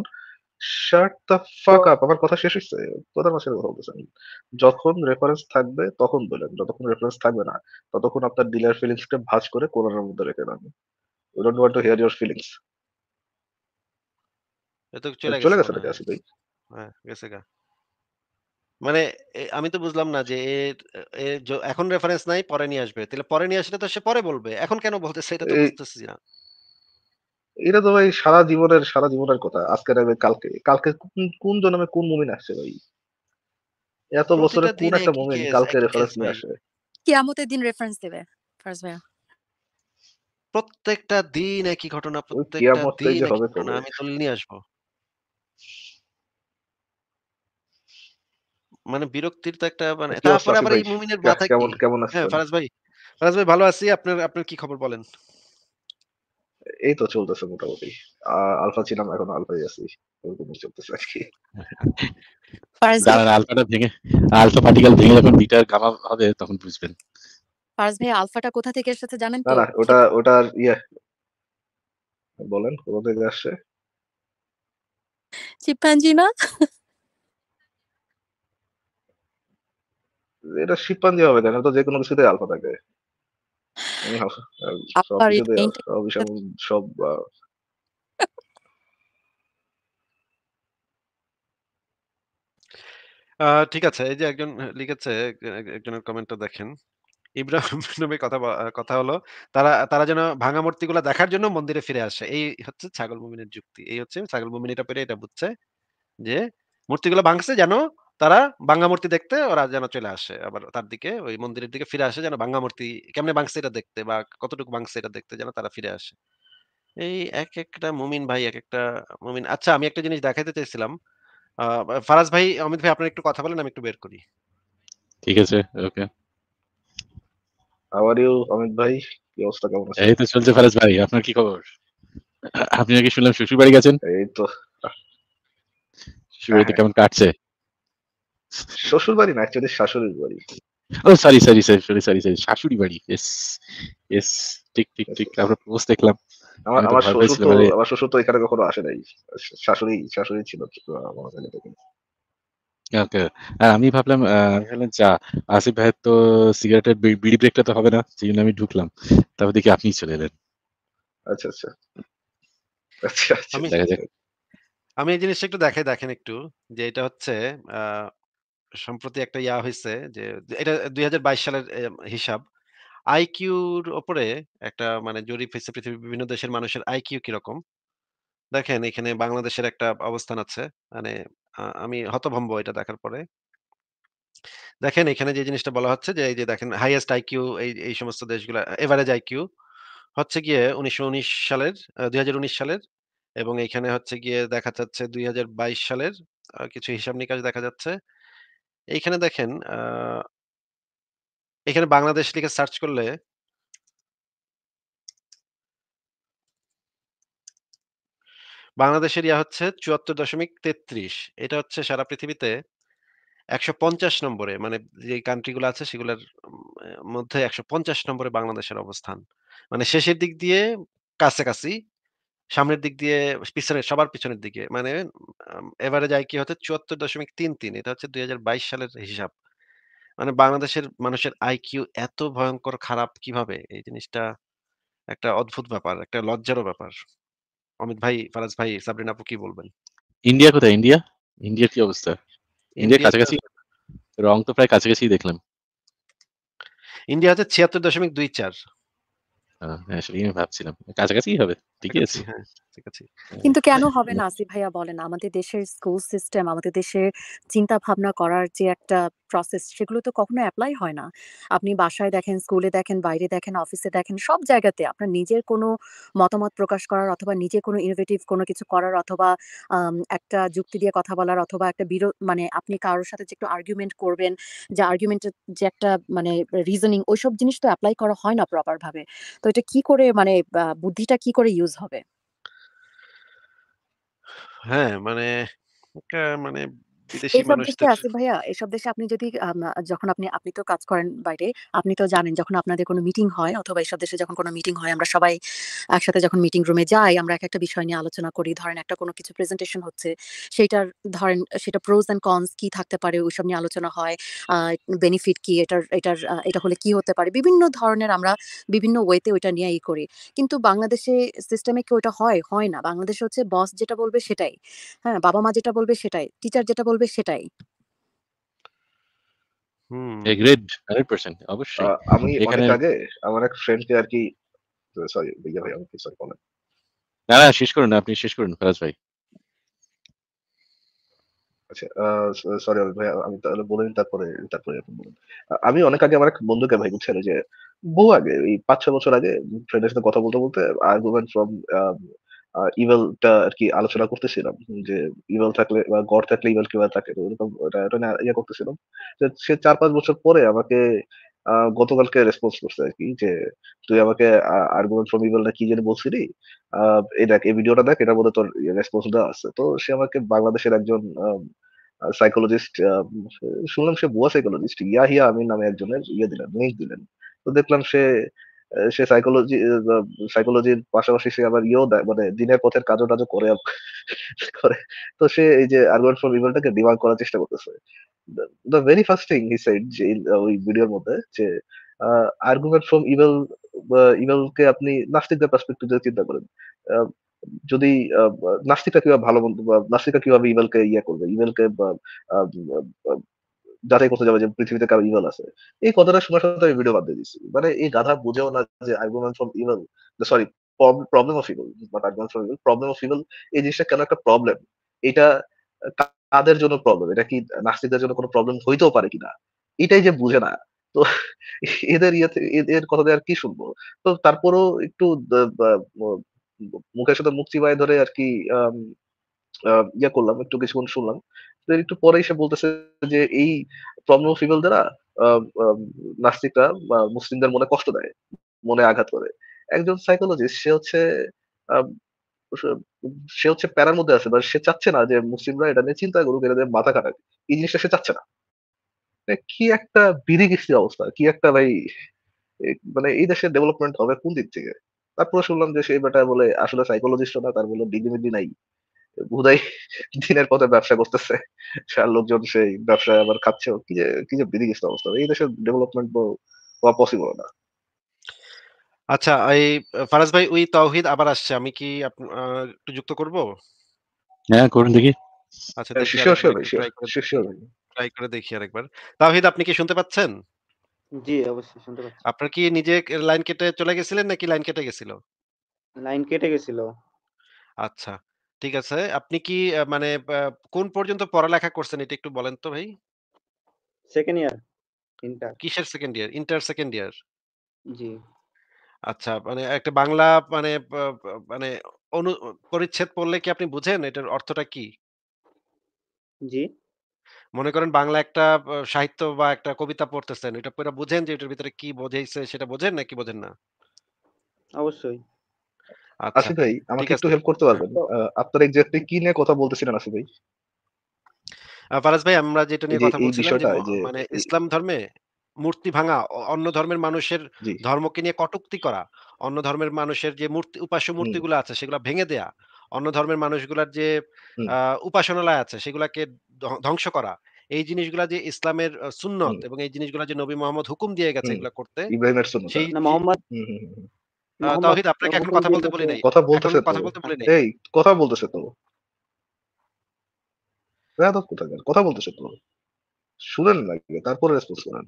আমার কথা শেষ হচ্ছে যখন রেফারেন্স থাকবে তখন বলেন যতক্ষণ রেফারেন্স থাকবে না ততক্ষণ আপনার ডিলার করে কোরআনের মধ্যে রেখে দেন we don't want to hear your feelings চলে গেছে চলে গেছে নাকি হ্যাঁ গেছে গা মানে আমি তো বুঝলাম না যে এখন রেফারেন্স নাই পরে নিয়ে আসবে তাহলে পরে নিয়ে আসলে তো সে পরে বলবে এখন কেন বলতেছে সেটা তো বুঝতেছি না এটা তো ভাই সারা জীবনের সারা জীবনের কথা আজকে নামে কালকে কালকে কোন জন্মে কোন মুমিন আসছে ভাই এত বছরে কোন একটা মুমিন কালকে রেফারেন্স নিয়ে আসে কিয়ামতের দিন রেফারেন্স দেবে ফারজ ভাই প্রত্যেকটা দিন একই ঘটনা প্রত্যেকটা দিন একই ঘটনা আমি তুলে নিয়ে আসবো মানে বিরক্তির তো একটা মানে তারপরে আবার এই মুমিনের মাথায় কেমন কেমন হ্যাঁ, আছে ফারাজ ভাই ফারাজ ভাই ভালো আছি আপনার আপনার কি খবর বলেন এই তো চলতেছে মোটামুটি আলফা ছিলাম এখন আলফাই আছি ওরকমই চলতেছে আর কি আলফাটা ভেঙে আলফা পার্টিকেল ভেঙে যখন বিটার গামা হবে তখন বুঝবেন ফারজ ভাই আলফাটা কোথা থেকে এসেছে জানেন তো না ওটা ওটা ইয়া বলেন কোথা থেকে আসছে না এটা শিম্পাঞ্জি হবে না তো যে কোনো কিছুতে আলফা থাকে সব uh, uh, uh, ঠিক আছে এই যে একজন লিখেছে একজনের কমেন্টটা দেখেন ইব্রাহিম নবী কথা কথা হলো তারা তারা যেন ভাঙা মূর্তিগুলো দেখার জন্য মন্দিরে ফিরে আসে এই হচ্ছে ছাগল মুমিনের যুক্তি এই হচ্ছে ছাগল মুমিন এটা পেরে এটা বুঝছে যে মূর্তিগুলো ভাঙছে যেন তারা বাঙ্গামূর্তি দেখতে ওরা যেন চলে আসে আবার তার দিকে ওই মন্দিরের দিকে ফিরে আসে যেন বাঙ্গামূর্তি কেমনে বাংসে এটা দেখতে বা কতটুকু বাংসে এটা দেখতে যেন তারা ফিরে আসে এই এক একটা মুমিন ভাই এক একটা মুমিন আচ্ছা আমি একটা জিনিস দেখাইতে চাইছিলাম ফারাজ ভাই অমিত ভাই আপনার একটু কথা বলেন আমি একটু বের করি ঠিক আছে ওকে আবার আর ইউ অমিত ভাই কি অবস্থা কেমন আছেন এই তো চলছে ফারাজ ভাই আপনার কি খবর আপনি নাকি শুনলাম শ্বশুর বাড়ি গেছেন এই তো শ্বশুর বাড়িতে হ্যাঁ। কেমন কাটছে শ্বশুর বাড়ি না অ্যাকচুয়ালি শাশুড়ির বাড়ি ও sorry sorry sorry sorry sorry শাশুড়ি বাড়ি এস এস ঠিক ঠিক ঠিক আমরা পোস্ট দেখলাম আমার আমার শ্বশুর তো মানে- আমার শ্বশুর তো এখানে কখনো আসে নাই শাশুড়ি শাশুড়ি ছিল আমার কাছে তখন আমি ভাবলাম যা আসিফ ভাই তো সিগারেটের বিড়ি ব্রেকটা তো হবে না সেই জন্য আমি ঢুকলাম তারপর দেখি আপনি চলে এলেন আচ্ছা আচ্ছা আচ্ছা, আচ্ছা। আমি এই জিনিসটা একটু দেখাই দেখেন একটু যে এটা হচ্ছে সম্প্রতি একটা ইয়া হয়েছে যে এটা ২০২২ সালের হিসাব। আইকিউর ওপরে একটা মানে জরিপ হয়েছে পৃথিবীর বিভিন্ন দেশের মানুষের আইকিউ কিরকম। দেখেন এখানে বাংলাদেশের একটা অবস্থান আছে। মানে আমি হতভম্ব এটা দেখার পরে। দেখেন এখানে যে জিনিসটা বলা হচ্ছে যে, এই যে দেখেন হাইয়েস্ট আইকিউ এই এই সমস্ত দেশগুলো এভারেজ আইকিউ হচ্ছে গিয়ে উনিশশো সালের দুই সালের এবং এখানে হচ্ছে গিয়ে দেখা যাচ্ছে দুই সালের কিছু হিসাব নিকাশ দেখা যাচ্ছে। এইখানে দেখেন এখানে বাংলাদেশ লিখে সার্চ করলে বাংলাদেশের ইয়া হচ্ছে চুয়াত্তর দশমিক তেত্রিশ এটা হচ্ছে সারা পৃথিবীতে একশো পঞ্চাশ নম্বরে মানে যে কান্ট্রিগুলো আছে সেগুলোর মধ্যে একশো পঞ্চাশ নম্বরে বাংলাদেশের অবস্থান মানে শেষের দিক দিয়ে কাছাকাছি সামনের দিক দিয়ে পিছনে সবার পিছনের দিকে মানে এবারে যায় কি হচ্ছে চুয়াত্তর দশমিক তিন তিন এটা হচ্ছে দুই সালের হিসাব মানে বাংলাদেশের মানুষের আইকিউ এত ভয়ঙ্কর খারাপ কিভাবে এই জিনিসটা একটা অদ্ভুত ব্যাপার একটা লজ্জারও ব্যাপার অমিত ভাই ফারাজ ভাই সাবরিন আপু কি বলবেন ইন্ডিয়া কোথায় ইন্ডিয়া ইন্ডিয়ার কি অবস্থা ইন্ডিয়া কাছাকাছি রং তো প্রায় কাছাকাছি দেখলাম ইন্ডিয়া হচ্ছে ছিয়াত্তর দশমিক দুই চার হ্যাঁ সেটাই আমি ভাবছিলাম কাছাকাছি হবে হ্যাঁ, কিন্তু কেন হ্যাঁ, হবে না আসিফ ভাইয়া বলেন আমাদের দেশের স্কুল সিস্টেম আমাদের দেশের চিন্তা ভাবনা করার যে একটা প্রসেস সেগুলো তো কখনো অ্যাপ্লাই হয় না আপনি বাসায় দেখেন স্কুলে দেখেন বাইরে দেখেন অফিসে দেখেন সব জায়গাতে আপনার নিজের কোনো মতামত প্রকাশ করার অথবা নিজে কোনো ইনোভেটিভ কোনো কিছু করার অথবা একটা যুক্তি দিয়ে কথা বলার অথবা একটা বিরোধ মানে আপনি কারোর সাথে যে একটু আর্গুমেন্ট করবেন যে আর্গুমেন্টের যে একটা মানে রিজনিং ওইসব জিনিস তো অ্যাপ্লাই করা হয় না প্রপারভাবে তো এটা কি করে মানে বুদ্ধিটা কি করে ইউজ হবে হ্যাঁ মানে এটা মানে ভাইয়া এসব দেশে আপনি যদি যখন আপনি আপনি তো কাজ করেন বাইরে আপনি তো জানেন যখন আপনাদের কোনো মিটিং হয় অথবা দেশে যখন কোনো মিটিং হয় আমরা সবাই একসাথে যখন মিটিং রুমে যাই আমরা এক একটা বিষয় নিয়ে আলোচনা করি ধরেন একটা কোনো কিছু প্রেজেন্টেশন হচ্ছে সেটার ধরেন সেটা প্রোজ অ্যান্ড কনস কি থাকতে পারে নিয়ে আলোচনা হয় বেনিফিট কি এটার এটার এটা হলে কি হতে পারে বিভিন্ন ধরনের আমরা বিভিন্ন ওয়েতে ওইটা নিয়ে ই করি কিন্তু বাংলাদেশে সিস্টেমে কি ওইটা হয় হয় না বাংলাদেশে হচ্ছে বস যেটা বলবে সেটাই হ্যাঁ বাবা মা যেটা বলবে সেটাই টিচার যেটা বলবে বলবে সেটাই আমি অনেক আগে আমার এক ফ্রেন্ডকে আর কি সরি ভাই আমি সরি বলেন না না শেষ করুন আপনি শেষ করুন ভাই আচ্ছা সরি ভাই আমি তাহলে তারপরে তারপরে আপনি বলুন আমি অনেক আগে আমার এক বন্ধুকে ভাই বুঝছিল যে বহু আগে এই পাঁচ ছয় বছর আগে ফ্রেন্ডের সাথে কথা বলতে বলতে আর্গুমেন্ট ফ্রম ইভেলটা আর কি আলোচনা করতেছিলাম যে ইভেল থাকলে বা গড় থাকলে ইভেল কিভাবে থাকে এরকম ইয়ে করতেছিলাম সে চার পাঁচ বছর পরে আমাকে গতকালকে রেসপন্স করছে আর কি যে তুই আমাকে আর্গুমেন্ট ফ্রম ইভেল না কি যেন বলছিলি এই দেখ এই ভিডিওটা দেখ এটার মধ্যে তোর রেসপন্স ইয়ে দেওয়া আছে তো সে আমাকে বাংলাদেশের একজন সাইকোলজিস্ট শুনলাম সে বুয়া সাইকোলজিস্ট ইয়াহিয়া আমির নামে একজনের ইয়ে দিলেন লিঙ্ক দিলেন তো দেখলাম সে সে সাইকোলজি সাইকোলজির পাশাপাশি সে আবার ইয়েও দেয় মানে দিনের পথের কাজও টাজও করে করে তো সে এই যে আর্গুমেন্ট ফর ইভেলটাকে ডিমান্ড করার চেষ্টা করতেছে the very first thing he said যে ওই ভিডিওর মধ্যে যে আর্গুমেন্ট ফ্রম ইভেল ইভেলকে আপনি নাস্তিকদের পার্সপেক্টিভ দিয়ে চিন্তা করেন যদি নাস্তিকটা কিভাবে ভালো বা নাস্তিকটা কিভাবে ইভেলকে ইয়ে করবে ইভেলকে যাতে করতে যাবে যে পৃথিবীতে কারো ইভেল আছে এই কথাটা শোনার সাথে আমি ভিডিও বাদ দিয়ে দিচ্ছি মানে এই গাধা বুঝেও না যে argument from evil sorry problem of evil argument from evil problem of evil এই জিনিসটা কেন একটা প্রবলেম এটা কাদের জন্য প্রবলেম এটা কি নাস্তিকদের জন্য কোনো প্রবলেম হইতেও পারে কিনা এটাই যে বুঝে না তো এদের ইয়েতে এদের কথা আর কি শুনবো তো তারপরও একটু মুখের সাথে মুক্তি চিবায় ধরে আর কি ইয়ে করলাম একটু কিছুক্ষণ শুনলাম একটু পরে সে বলতেছে যে এই প্রবলেম ফিমেল দ্বারা নাস্তিকরা মুসলিমদের মনে কষ্ট দেয় মনে আঘাত করে একজন সাইকোলজিস্ট সে হচ্ছে সে হচ্ছে প্যারার মধ্যে আছে সে চাচ্ছে না যে মুসলিমরা এটা নিয়ে চিন্তা করুক এটা মাথা কাটাক এই জিনিসটা সে চাচ্ছে না কি একটা বিধিগৃষ্টি অবস্থা কি একটা ভাই মানে এই দেশের ডেভেলপমেন্ট হবে কোন দিক থেকে তারপরে শুনলাম যে সেই বেটা বলে আসলে সাইকোলজিস্ট না তার বলে ডিগ্রি নাই বোধহয় দিনের পথে ব্যবসা করতেছে লোকজন সেই ব্যবসায় আবার খাচ্ছে কি যে কি যে অবস্থা এই দেশের ডেভেলপমেন্ট হওয়া পসিবল না আচ্ছা এই ফারাজ ভাই ওই তাওহিদ আবার আসছে আমি কি একটু যুক্ত করব হ্যাঁ করুন দেখি আচ্ছা ট্রাই হ্যাঁ, করে দেখি আরেকবার তাওহিদ আপনি কি শুনতে পাচ্ছেন জি অবশ্যই শুনতে পাচ্ছি আপনার কি নিজে লাইন কেটে চলে গেছিলেন নাকি লাইন কেটে গেছিল লাইন কেটে গেছিল আচ্ছা ঠিক আছে। আপনি কি মানে কোন পর্যন্ত পড়ালেখা করছেন এটা একটু বলেন তো ভাই? Second year, inter. কিসের second year? Inter second year? জি। আচ্ছা মানে একটা বাংলা মানে মানে অনু পরিচ্ছেদ পড়লে কি আপনি বুঝেন এটার অর্থটা কি? জি। মনে করেন বাংলা একটা সাহিত্য বা একটা কবিতা পড়তেছেন। এটা পুরো বুঝেন যে এটার ভিতরে কি বোঝাইছে সেটা বোঝেন নাকি বোঝেন না? অবশ্যই। আচ্ছা। ভাই আমাকে একটু হেল্প করতে পারবেন এক্স্যাক্টলি কি নিয়ে কথা বলতেছিলেন ভাই ফারাজ ভাই আমরা যেটা নিয়ে কথা বলছিলাম মানে ইসলাম ধর্মে মূর্তি ভাঙা অন্য ধর্মের মানুষের ধর্মকে নিয়ে কটুক্তি করা অন্য ধর্মের মানুষের যে মূর্তি উপাস্য মূর্তিগুলো আছে সেগুলো ভেঙে দেয়া অন্য ধর্মের মানুষগুলার যে উপাসনালয় আছে সেগুলাকে ধ্বংস করা এই জিনিসগুলা যে ইসলামের সুন্নত এবং এই জিনিসগুলা যে নবী মোহাম্মদ হুকুম দিয়ে গেছে এগুলা করতে সেই মোহাম্মদ তাওহিদ আপনাকে এখন কথা বলতে বলি নাই কথা বলতেছে কথা বলতে বলি নাই এই কথা বলতেছে তো রাদত কথা বলতেছে তো শুনেন লাগে তারপরে রেসপন্স করেন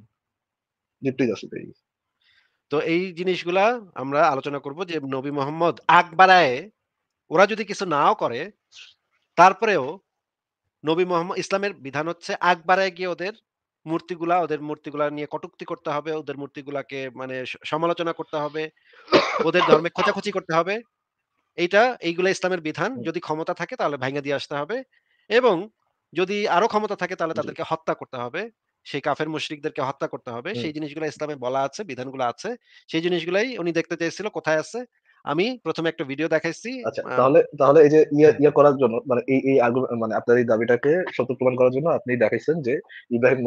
তো এই জিনিসগুলা আমরা আলোচনা করব যে নবী মোহাম্মদ আকবারায় ওরা যদি কিছু নাও করে তারপরেও নবী মোহাম্মদ ইসলামের বিধান হচ্ছে আকবারায় গিয়ে ওদের মূর্তিগুলা ওদের মূর্তিগুলা নিয়ে কটুক্তি করতে হবে ওদের মূর্তিগুলাকে মানে সমালোচনা করতে হবে ওদের ধর্মে খোঁচাখুচি করতে হবে এইটা এইগুলা ইসলামের বিধান যদি ক্ষমতা থাকে তাহলে ভেঙে দিয়ে আসতে হবে এবং যদি আরো ক্ষমতা থাকে তাহলে তাদেরকে হত্যা করতে হবে সেই কাফের মুশরিকদেরকে হত্যা করতে হবে সেই জিনিসগুলো ইসলামে বলা আছে বিধানগুলো আছে সেই জিনিসগুলাই উনি দেখতে চেয়েছিল কোথায় আছে আমি প্রথমে একটা ভিডিও দেখাইছি আচ্ছা তাহলে তাহলে এই যে হ্যাঁ। ইয়া করার জন্য মানে এই এই মানে আপনার এই দাবিটাকে সত্য প্রমাণ করার জন্য আপনি দেখাইছেন যে ইব্রাহিম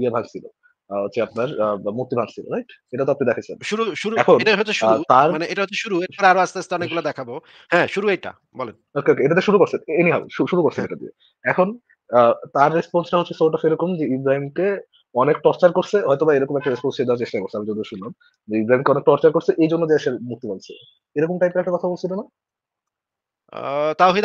ইয়ে ভাগছিল হচ্ছে আপনার মূর্তি ভাগছিল রাইট এটা তো আপনি দেখাইছেন শুরু শুরু এটা হচ্ছে শুরু মানে এটা হচ্ছে শুরু এরপর আরো আস্তে আস্তে অনেকগুলো দেখাবো হ্যাঁ শুরু এটা বলেন ওকে ওকে এটা তো শুরু করছেন এনিহাউ শুরু করছে হ্যাঁ। এটা দিয়ে এখন তার রেসপন্সটা হচ্ছে সর্ট অফ এরকম যে ইব্রাহিমকে অনেক টর্চার করছে হয়তো বা এরকম একটা রেসপন্স দেওয়ার চেষ্টা করছে আমি যদিও শুনলাম যে ইব্রাহিমকে অনেক টর্চার করছে এই জন্য দেশের মুক্তি বলছে এরকম টাইপের একটা কথা বলছিল না তাওহিদ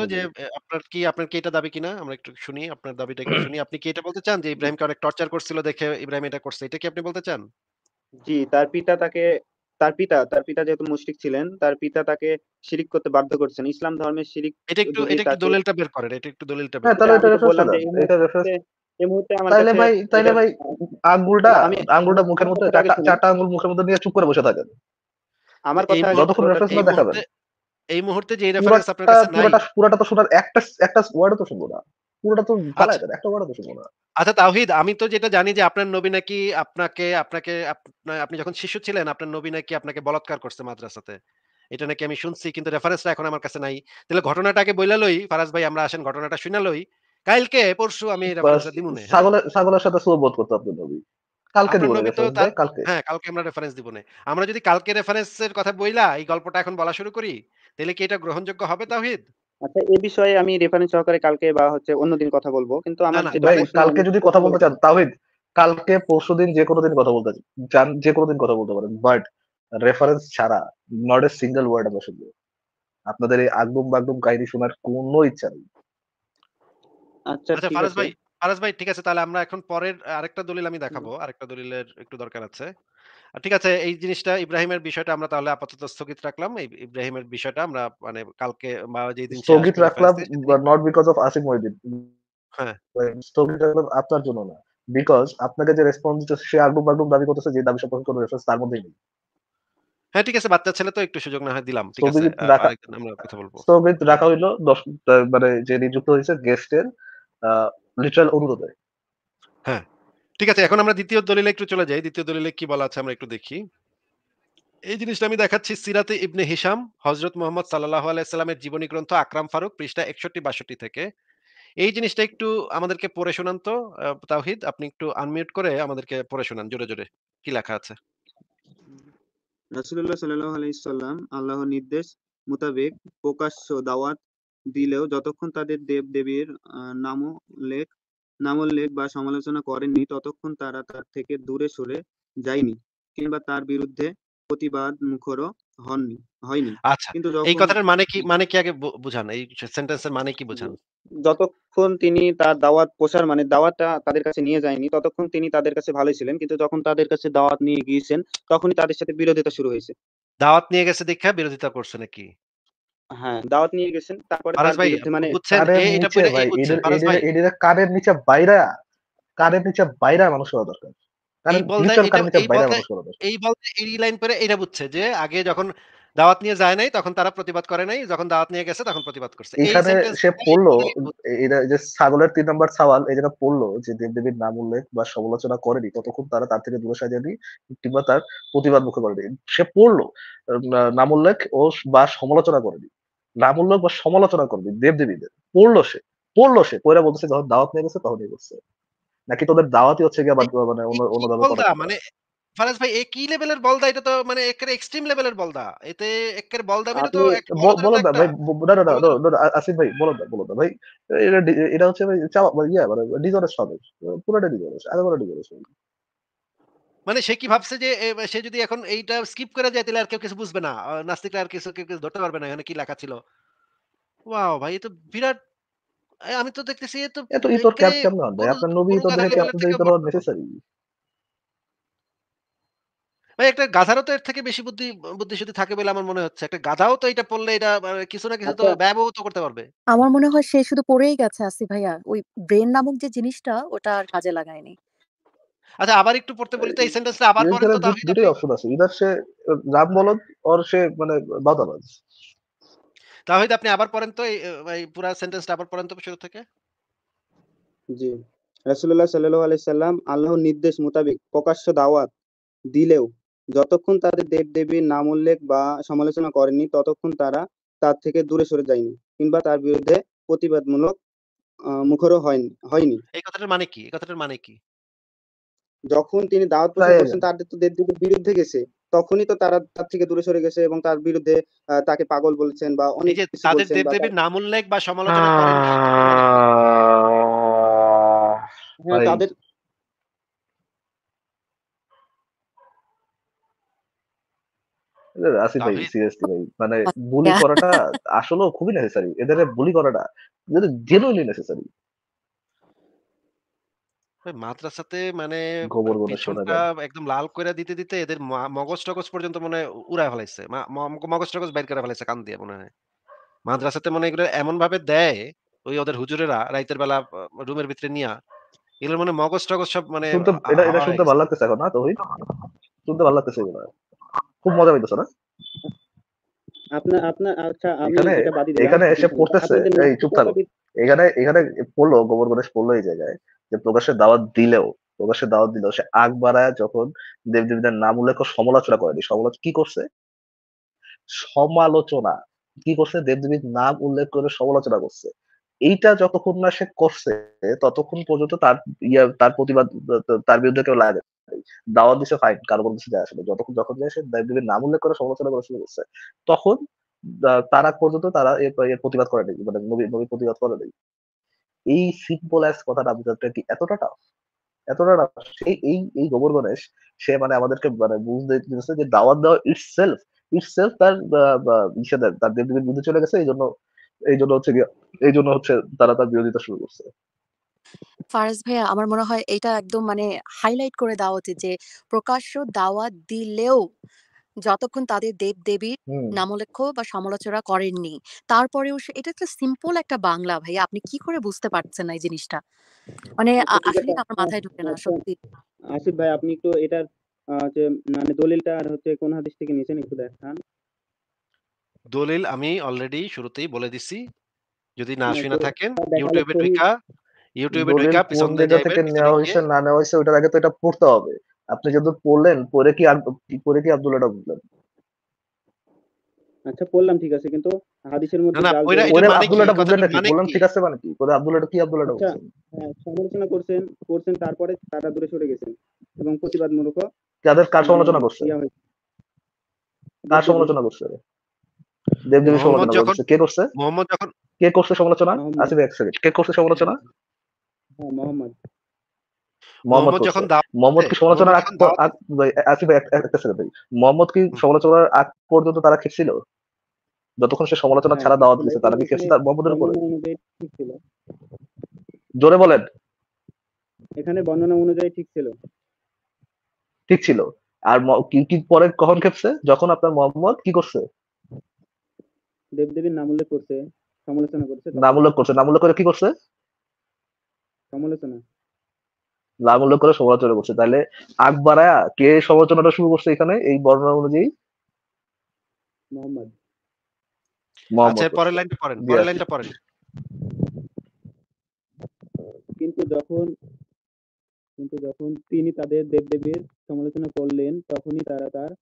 তো যে আপনার কি আপনার কি এটা দাবি কিনা আমরা একটু শুনি আপনার দাবিটা একটু শুনি আপনি কি এটা বলতে চান যে ইব্রাহিমকে অনেক টর্চার করছিল দেখে ইব্রাহিম এটা করছে এটা কি আপনি বলতে চান জি তার পিতা তাকে তার পিতা তার পিতা যেহেতু মুশরিক ছিলেন তার পিতা তাকে শিরিক করতে বাধ্য করছেন ইসলাম ধর্মের শিরিক এটা একটু এটা একটু দলিলটা বের করেন এটা একটু দলিলটা বের হ্যাঁ, ভাই ভাই আঙ্গুলটা আঙ্গুলটা মুখের মধ্যে চারটা আঙ্গুল মুখের মধ্যে নিয়ে চুপ করে বসে থাকেন আমার কথা যতক্ষণ রেফারেন্স না দেখাবেন এই মুহূর্তে যে রেফারেন্স আপনার কাছে পুরোটা পুরোটা তো শোনার একটা একটা তো শুনবো না পুরোটা তো আচ্ছা। একটা তো শুনবো না আচ্ছা তাওহিদ আমি তো যেটা জানি যে আপনার নবী নাকি আপনাকে আপনাকে আপনি যখন শিশু ছিলেন আপনার নবী নাকি আপনাকে বলৎকার করছে মাদ্রাসাতে এটা নাকি আমি শুনছি কিন্তু রেফারেন্সটা এখন আমার কাছে নাই তাহলে ঘটনাটাকে বইলালই ফারাজ ভাই আমরা আসেন ঘটনাটা শুনালই কালকে পরশু আমি ছাগলের সাথে সুবোধ করতে আপনি নবী কালকে দিব কালকে হ্যাঁ কালকে আমরা রেফারেন্স দিব না আমরা যদি কালকে রেফারেন্সের কথা বইলা এই গল্পটা এখন বলা শুরু করি তাহলে কি এটা গ্রহণযোগ্য হবে তাওহিদ আচ্ছা এই বিষয়ে আমি রেফারেন্স সহকারে কালকে বা হচ্ছে অন্যদিন কথা বলবো কিন্তু আমার কালকে যদি কথা বলতে চান তাওহিদ কালকে পরশু দিন যে কোনো দিন কথা বলতে চান যে কোনো দিন কথা বলতে পারেন বাট রেফারেন্স ছাড়া নট এ সিঙ্গেল ওয়ার্ড আমরা শুনবো আপনাদের এই আগদম বাগদম কাহিনী শোনার কোনো ইচ্ছা নেই আচ্ছা, আচ্ছা, ঠিক আছে তাহলে আমরা এখন পরের আরেকটা দলিল আমি দেখাবো আরেকটা দলিলের একটু দরকার আছে ঠিক আছে এই জিনিসটা ইব্রাহিমের বিষয়টা আমরা তাহলে আপাতত স্থগিত রাখলাম ইব্রাহিমের বিষয়টা আমরা মানে কালকে বা যেদিন স্থগিত রাখলাম not because of Asif Mohiuddin হ্যাঁ স্থগিত রাখলাম আপনার জন্য না বিকজ আপনাকে যে রেসপন্স দিতেছে সে আগুম বাগুম দাবি করতেছে যে দাবি সম্পর্কে কোনো রেফারেন্স তার মধ্যেই নেই হ্যাঁ ঠিক আছে বাচ্চা ছেলে তো একটু সুযোগ না হয় দিলাম ঠিক আছে আমরা কথা বলবো স্থগিত রাখা হইলো দশ মানে যে নিযুক্ত হয়েছে গেস্টের লিটারাল অনুরোধে হ্যাঁ ঠিক আছে এখন আমরা দ্বিতীয় দলিলে একটু চলে যাই দ্বিতীয় দলিলে কি বলা আছে আমরা একটু দেখি এই জিনিসটা আমি দেখাচ্ছি সিরাতে ইবনে হিসাম হজরত মোহাম্মদ সাল্লাহ আলাইসাল্লামের জীবনী গ্রন্থ আকরাম ফারুক পৃষ্ঠা একষট্টি বাষট্টি থেকে এই জিনিসটা একটু আমাদেরকে পড়ে শোনান তো তাহিদ আপনি একটু আনমিউট করে আমাদেরকে পড়ে শোনান জোরে জোরে কি লেখা আছে রাসূলুল্লাহ সাল্লাল্লাহু আলাইহি সাল্লাম আল্লাহর নির্দেশ মোতাবেক প্রকাশ্য দাওয়াত দিলেও যতক্ষণ তাদের দেব-দেবীর নামোল্লেখ নামোল্লেখ বা সমালোচনা করেননি ততক্ষণ তারা তার থেকে দূরে সরে যায়নি কিংবা তার বিরুদ্ধে প্রতিবাদ মুখরও হননি হয়নি আচ্ছা কিন্তু এই কথাটার মানে কি মানে কি আগে বুঝান এই সেন্টেন্সের মানে কি বুঝান যতক্ষণ তিনি তার দাওয়াত প্রসার মানে দাওয়াতটা তাদের কাছে নিয়ে যায়নি ততক্ষণ তিনি তাদের কাছে ভালোই ছিলেন কিন্তু যখন তাদের কাছে দাওয়াত নিয়ে গিয়েছেন তখনই তাদের সাথে বিরোধিতা শুরু হয়েছে দাওয়াত নিয়ে গেছে দীক্ষা বিরোধিতা করছে নাকি হ্যাঁ, মানে মানে যে আগে যখন দাওয়াত নিয়ে যায় নাই তখন তারা প্রতিবাদ করে নাই যখন দাওয়াত নিয়ে গেছে তখন প্রতিবাদ করছে এখানে সে পড়লো যে ছাগলের তিন নম্বর সওয়াল এই জায়গা পড়লো যে দেবদেবীর নাম উল্লেখ বা সমালোচনা করেনি ততক্ষণ তারা তার থেকে দূরে সাজানি কিংবা তার প্রতিবাদ মুখে করেনি সে পড়লো নাম উল্লেখ ও বা সমালোচনা করেনি নামূল্যক বা সমালোচনা করবি দেবদেবীদের পড়লো সে পড়লো সে পড়ে বলতেছে যখন দাওয়াত নিয়ে গেছে তখন করছে নাকি তোদের দাওয়াতই হচ্ছে গিয়ে মানে অন্য মানে ফারাজ ভাই এই কি লেভেলের বলদা এটা তো মানে একের এক্সট্রিম লেভেলের বলদা এতে একের বলদা মানে তো বলো না ভাই না না না আসিফ ভাই বলো না বলো না ভাই এটা এটা হচ্ছে ভাই চাওয়া মানে ইয়া মানে পুরোটা বড় মানে সে কি ভাবছে যে সে যদি এখন এইটা স্কিপ করে যায় তাহলে আর কেউ কিছু বুঝবে না নাস্তিকরা আর কিছু কেউ কিছু ধরতে পারবে না এখানে কি লেখা ছিল ওয়াও ভাই এতো বিরাট আমি তো দেখতেছি এতো এতো এ তো ইতর ক্যাপ না ভাই আপনার নবী তো দেখে আপনাদের ইতর নেসেসারি ভাই একটা গাধারও তো এর থেকে বেশি বুদ্ধি বুদ্ধিশুদ্ধি থাকে বলে আমার মনে হচ্ছে একটা গাধাও তো এটা পড়লে এটা মানে কিছু না কিছু তো আচ্ছা। ব্যবহৃত করতে পারবে আমার মনে হয় সে শুধু পড়েই গেছে আসি ভাইয়া ওই ব্রেন নামক যে জিনিসটা ওটা আর কাজে লাগায়নি আচ্ছা আবার একটু পড়তে বলি তো এই সেন্টেন্সটা আবার পড়ে তো তাহলে দুটোই অপশন আছে ইদার সে রাম বলদ অর সে মানে বাদাবাজ তাহলে আপনি আবার পড়েন তো এই পুরো সেন্টেন্সটা আবার পড়েন তো শুরু থেকে জি রাসূলুল্লাহ সাল্লাল্লাহু আলাইহি সাল্লাম আল্লাহর নির্দেশ মোতাবেক প্রকাশ্য দাওয়াত দিলেও যতক্ষণ তাদের দেব দেবীর নাম উল্লেখ বা সমালোচনা করেনি ততক্ষণ তারা তার থেকে দূরে সরে যায়নি কিংবা তার বিরুদ্ধে প্রতিবাদমূলক মুখরও হয়নি হয়নি এই কথাটার মানে কি এই কথাটার মানে কি যখন তিনি দাওয়াত প্রচার করছেন তাদের তো বিরুদ্ধে গেছে তখনই তো তারা তার থেকে দূরে সরে গেছে এবং তার বিরুদ্ধে তাকে পাগল বলছেন বা অনেক তাদের দেবদেবীর নাম উল্লেখ বা সমালোচনা করেন হ্যাঁ, তাদের আসি ভাই সিরিয়াসলি ভাই মানে বুলি আচ্ছা। করাটা আসলে খুবই নেসেসারি এদের বুলি করাটা যদি জেনুইনলি নেসেসারি ওই মাদ্রাসাতে মানে গোবর একদম লাল কইরা দিতে, দিতে এদের মগজ-টগজ পর্যন্ত মনে হয় উড়ায় ফেলাইছে। মগজ-টগজ বাইর করে ফেলাইছে কান দিয়ে মনে হয়। মাদ্রাসাতে মনে এগুলো এমন ভাবে দেয় ওই ওদের হুজুরেরা রাইতের বেলা রুমের ভিতরে নিয়া, এগুলো মানে মগজ-টগজ সব মানে শুনতে এটা এটা শুনতে লাগতেছে এখন না শুনতে ভালো লাগতেছে খুব মজা পাইতেছে না? আচ্ছা আমি এখানে এখানে এসে পড়তেছে এই চুপ থাকো। এখানে এখানে পড়লো গোবর গণেশ পড়লো এই জায়গায়। যে প্রকাশের দাওয়াত দিলেও প্রকাশের দাওয়াত দিলেও সে আগ বাড়ায় যখন দেবদেবীদের নাম উল্লেখ সমালোচনা করে দিই সমালোচনা কি করছে সমালোচনা কি করছে দেবদেবীর নাম উল্লেখ করে সমালোচনা করছে এইটা যতক্ষণ না সে করছে ততক্ষণ পর্যন্ত তার ইয়া তার প্রতিবাদ তার বিরুদ্ধে কেউ লাগে দাওয়াত দিছে ফাইন কারো কোনো কিছু যায় আসলে যতক্ষণ যখন যায় সে দেবদেবীর নাম উল্লেখ করে সমালোচনা করে শুরু করছে তখন তারা পর্যন্ত তারা এর প্রতিবাদ করে নেই মানে নবীর প্রতিবাদ করে নেই এই সিম্পল অ্যাজ কথাটা বোঝাতে কি এতটা টাফ এতটা টাফ সেই এই এই গোবর গণেশ সে মানে আমাদেরকে মানে বুঝতে দিয়েছে যে দাওয়াত দেওয়া ইটস সেলফ ইটস সেলফ তার ইসেদের তার দেবদেবীর বিরুদ্ধে চলে গেছে এই জন্য এই জন্য হচ্ছে এই জন্য হচ্ছে তারা তার বিরোধিতা শুরু করছে ফারাজ ভাইয়া আমার মনে হয় এটা একদম মানে হাইলাইট করে দেওয়া উচিত যে প্রকাশ্য দাওয়াত দিলেও যতক্ষণ তাদের দেব দেবীর নামোল্লেখ্য বা সমালোচনা করেননি। তারপরেও এটা একটা সিম্পল একটা বাংলা ভাই আপনি কি করে বুঝতে পারছেন না এই জিনিসটা? মানে আসলে আমার মাথায় ঢুকে না আচ্ছা, সত্যি। আসিফ ভাই আপনি একটু এটার যে মানে দলিলটা আর হচ্ছে কোন হাদিস থেকে নিয়েছেন একটু দেখান। দলিল আমি অলরেডি শুরুতেই বলে দিছি। যদি না শুনে থাকেন ইউটিউবে এ ইউটিউবে YouTube এ দলিল পিছন দিয়ে জায়গা যাইবেন, থেকে নেওয়া হইছে না নেওয়া হইছে ওটার আগে তো এটা পড়তে হবে। আপনি যতদূর পড়লেন পড়ে কি পড়ে কি আব্দুল্লাহটা বুঝলেন আচ্ছা পড়লাম ঠিক আছে কিন্তু হাদিসের মধ্যে না ওইটা এটা মানে আব্দুল্লাহটা বুঝলেন না বললাম মানে ঠিক আছে মানে কি পরে আব্দুল্লাহটা কি আব্দুল্লাহটা আচ্ছা, বুঝলেন হ্যাঁ, সমালোচনা করছেন করছেন তারপরে তারা দূরে সরে গেছেন এবং প্রতিবাদ মূলক যাদের কার সমালোচনা করছে কার সমালোচনা করছে দেবদেবী সমালোচনা করছে কে করছে মোহাম্মদ যখন কে করছে সমালোচনা আসিফ এক সেকেন্ড কে করছে সমালোচনা হ্যাঁ মোহাম্মদ তারা খেপছিল যতক্ষণ সে সমালোচনা হ্যাঁ, ছাড়া দাওয়াত দিয়েছে তারা কি খেপছে তার মোহাম্মদের উপরে জোরে বলেন এখানে বর্ণনা অনুযায়ী ঠিক ছিল ঠিক ছিল আর কি কি পরে কখন খেপছে যখন আপনার মোহাম্মদ কি করছে দেবদেবীর নাম উল্লেখ করছে সমালোচনা করছে নাম উল্লেখ করছে নাম উল্লেখ করে কি করছে সমালোচনা লাভ উল্লেখ করে সমালোচনা করছে তাহলে আকবরায়া কে সমালোচনাটা শুরু করছে এখানে এই বর্ণনা অনুযায়ী আচ্ছা, কিন্তু যখন কিন্তু যখন তিনি তাদের দেবদেবীর সমালোচনা করলেন তখনই তারা তার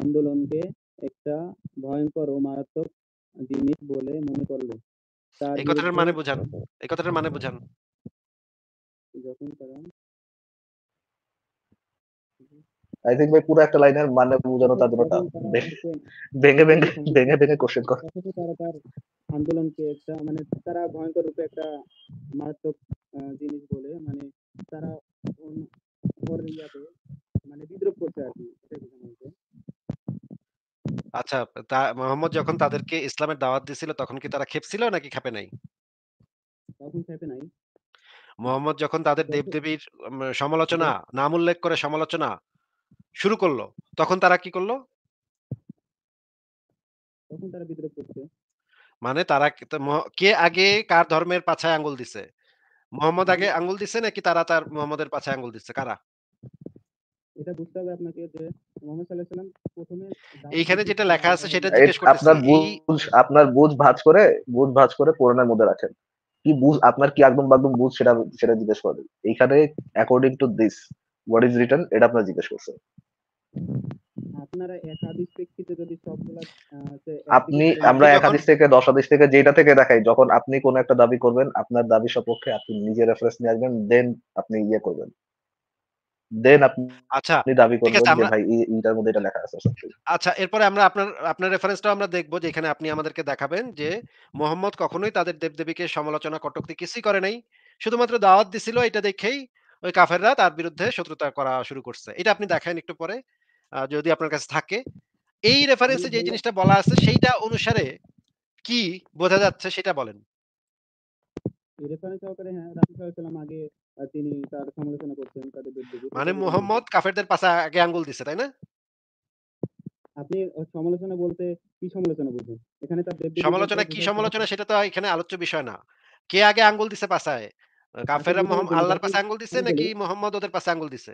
আন্দোলনকে একটা ভয়ঙ্কর ও মারাত্মক জিনিস বলে মনে করলো মানে এই কথাটার মানে বোঝানো এই কথাটার মানে বোঝানো আই ভাই পুরো একটা লাইনের মানে তার ভেঙে ভেঙে ভেঙে ভেঙে কোশ্চেন তারা তার আন্দোলনকে একটা মানে তারা ভয়ঙ্কর রূপে একটা মারাত্মক জিনিস বলে মানে তারা ওর ইয়াতে মানে বিদ্রোহ করছে আর কি আচ্ছা তা মোহাম্মদ যখন তাদেরকে ইসলামের দাওয়াত দিছিল তখন কি তারা খেপছিল নাকি খেপে নাই তখন খেপে নাই মোহাম্মদ যখন তাদের দেবদেবীর সমালোচনা নাম উল্লেখ করে সমালোচনা শুরু করলো তখন তারা কি করলো মানে তারা কে আগে কার ধর্মের পাছায় আঙ্গুল দিছে মোহাম্মদ আগে আঙ্গুল দিছে নাকি তারা তার মোহাম্মদের পাছায় আঙ্গুল দিছে কারা এটা বুঝতে হবে আপনাকে যে মোহাম্মদ সাল্লাল্লাহু প্রথমে এইখানে যেটা লেখা আছে সেটা জিজ্ঞেস করতেছি আপনার বুঝ আপনার বুঝ ভাঁজ করে বুঝ ভাঁজ করে কোরআনের মধ্যে রাখেন কি বুঝ আপনার কি একদম একদম বুঝ সেটা সেটা জিজ্ঞেস করে এইখানে according to this what is return এটা আপনার জিজ্ঞেস করছে আপনি আমরা একাধিক থেকে দশ থেকে যেটা থেকে দেখাই যখন আপনি কোন একটা দাবি করবেন আপনার দাবি সপক্ষে আপনি নিজে রেফারেন্স নিয়ে আসবেন দেন আপনি ইয়ে করবেন দেন আচ্ছা দাবি করবেন যে ভাই এইটার মধ্যে এটা লেখা আছে আচ্ছা এরপরে আমরা আপনার আপনার আমরা দেখব আপনি আমাদেরকে দেখাবেন যে মোহাম্মদ কখনোই তাদের দেবদেবীকে সমালোচনা কিছুই করে নাই শুধুমাত্র দাওয়াত দিছিল এটা দেখেই ওই কাফেররা তার বিরুদ্ধে শত্রুতা করা শুরু করছে এটা আপনি দেখেন একটু পরে যদি আপনার কাছে থাকে এই রেফারেন্সে যে জিনিসটা বলা আছে সেইটা অনুসারে কি বোঝা যাচ্ছে সেটা বলেন রেফারেন্স সহকারে হ্যাঁ আগে তিনি তার সমালোচনা করছেন তাদের মানে মোহাম্মদ কাফেরদের পাশে আগে আঙ্গুল তাই না আপনি সমালোচনা বলতে কি সমালোচনা বলছেন এখানে তার সমালোচনা কি সমালোচনা সেটা তো এখানে আলোচ্য বিষয় না কে আগে আঙ্গুল দিছে পাছায় কাফেররা আল্লাহর পাশে আঙ্গুল দিছে নাকি মোহাম্মদ ওদের পাশে আঙ্গুল দিছে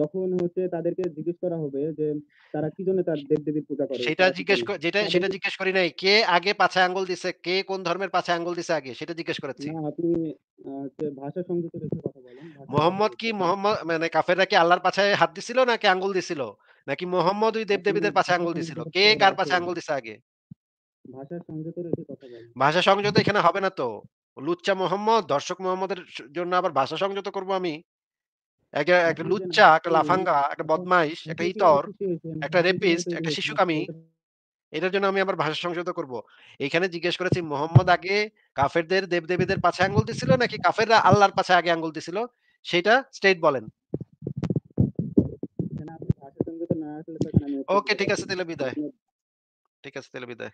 যখন হচ্ছে তাদেরকে জিজ্ঞেস করা হবে যে তারা কি জন্য তার দেব দেবীর পূজা করে সেটা জিজ্ঞেস যেটা হ্যাঁ, সেটা জিজ্ঞেস করি নাই কে আগে পাছে আঙ্গুল দিছে কে কোন ধর্মের পাছে আঙ্গুল দিছে আগে সেটা জিজ্ঞেস করেছি না আপনি ভাষা সংযুক্ত রেখে কথা বলেন মোহাম্মদ কি মোহাম্মদ মানে কাফেররা কি আল্লাহর পাছে হাত দিছিল নাকি আঙ্গুল দিছিল নাকি মোহাম্মদ ওই দেব দেবীদের পাছে আঙ্গুল দিছিল কে কার পাছে আঙ্গুল দিছে আগে ভাষা সংযুক্ত রেখে কথা বলেন ভাষা সংযুক্ত এখানে হবে না তো লুচ্চা মোহাম্মদ দর্শক মোহাম্মদের জন্য আবার ভাষা সংযত করব আমি একটা হ্যাঁ, একটা হ্যাঁ, লুচ্চা একটা লাফাঙ্গা একটা বদমাইশ একটা ইতর মানে একটা রেপিস্ট একটা শিশুকামী এটার জন্য আমি আবার ভাষা সংশোধন করব এখানে জিজ্ঞেস করেছি মোহাম্মদ আগে কাফেরদের দেবদেবীদের পাছে আঙ্গুল দিছিল নাকি কাফেররা আল্লাহর পাছে আগে আঙ্গুল দিছিল সেটা স্টেট বলেন ওকে ঠিক আছে তাহলে বিদায় ঠিক আছে তাহলে বিদায়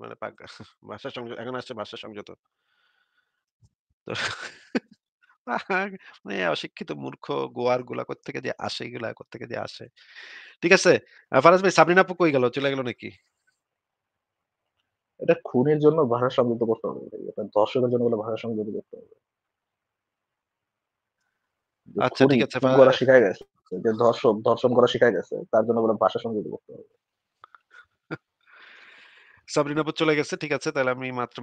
মানে ভাষা সংযোগ এখন আসছে ভাষা সংযত তো মানে অশিক্ষিত মূর্খ গোয়ার গুলা কোথেকে যে আসে এগুলা কোথেকে যে আসে ঠিক আছে ফারাজ ভাই সাবরিনা আপু কই গেল চলে গেল নাকি এটা খুনের জন্য ভাষা সংযুক্ত করতে হবে দর্শকের জন্য ভাষা করতে হবে আচ্ছা ঠিক আছে খুন করা গেছে ধর্ষণ করা শিখাই গেছে তার জন্য ভাষা সংযুক্ত করতে হবে আচ্ছা, সাবরিন চলে গেছে ঠিক আছে তাহলে আমি মাত্র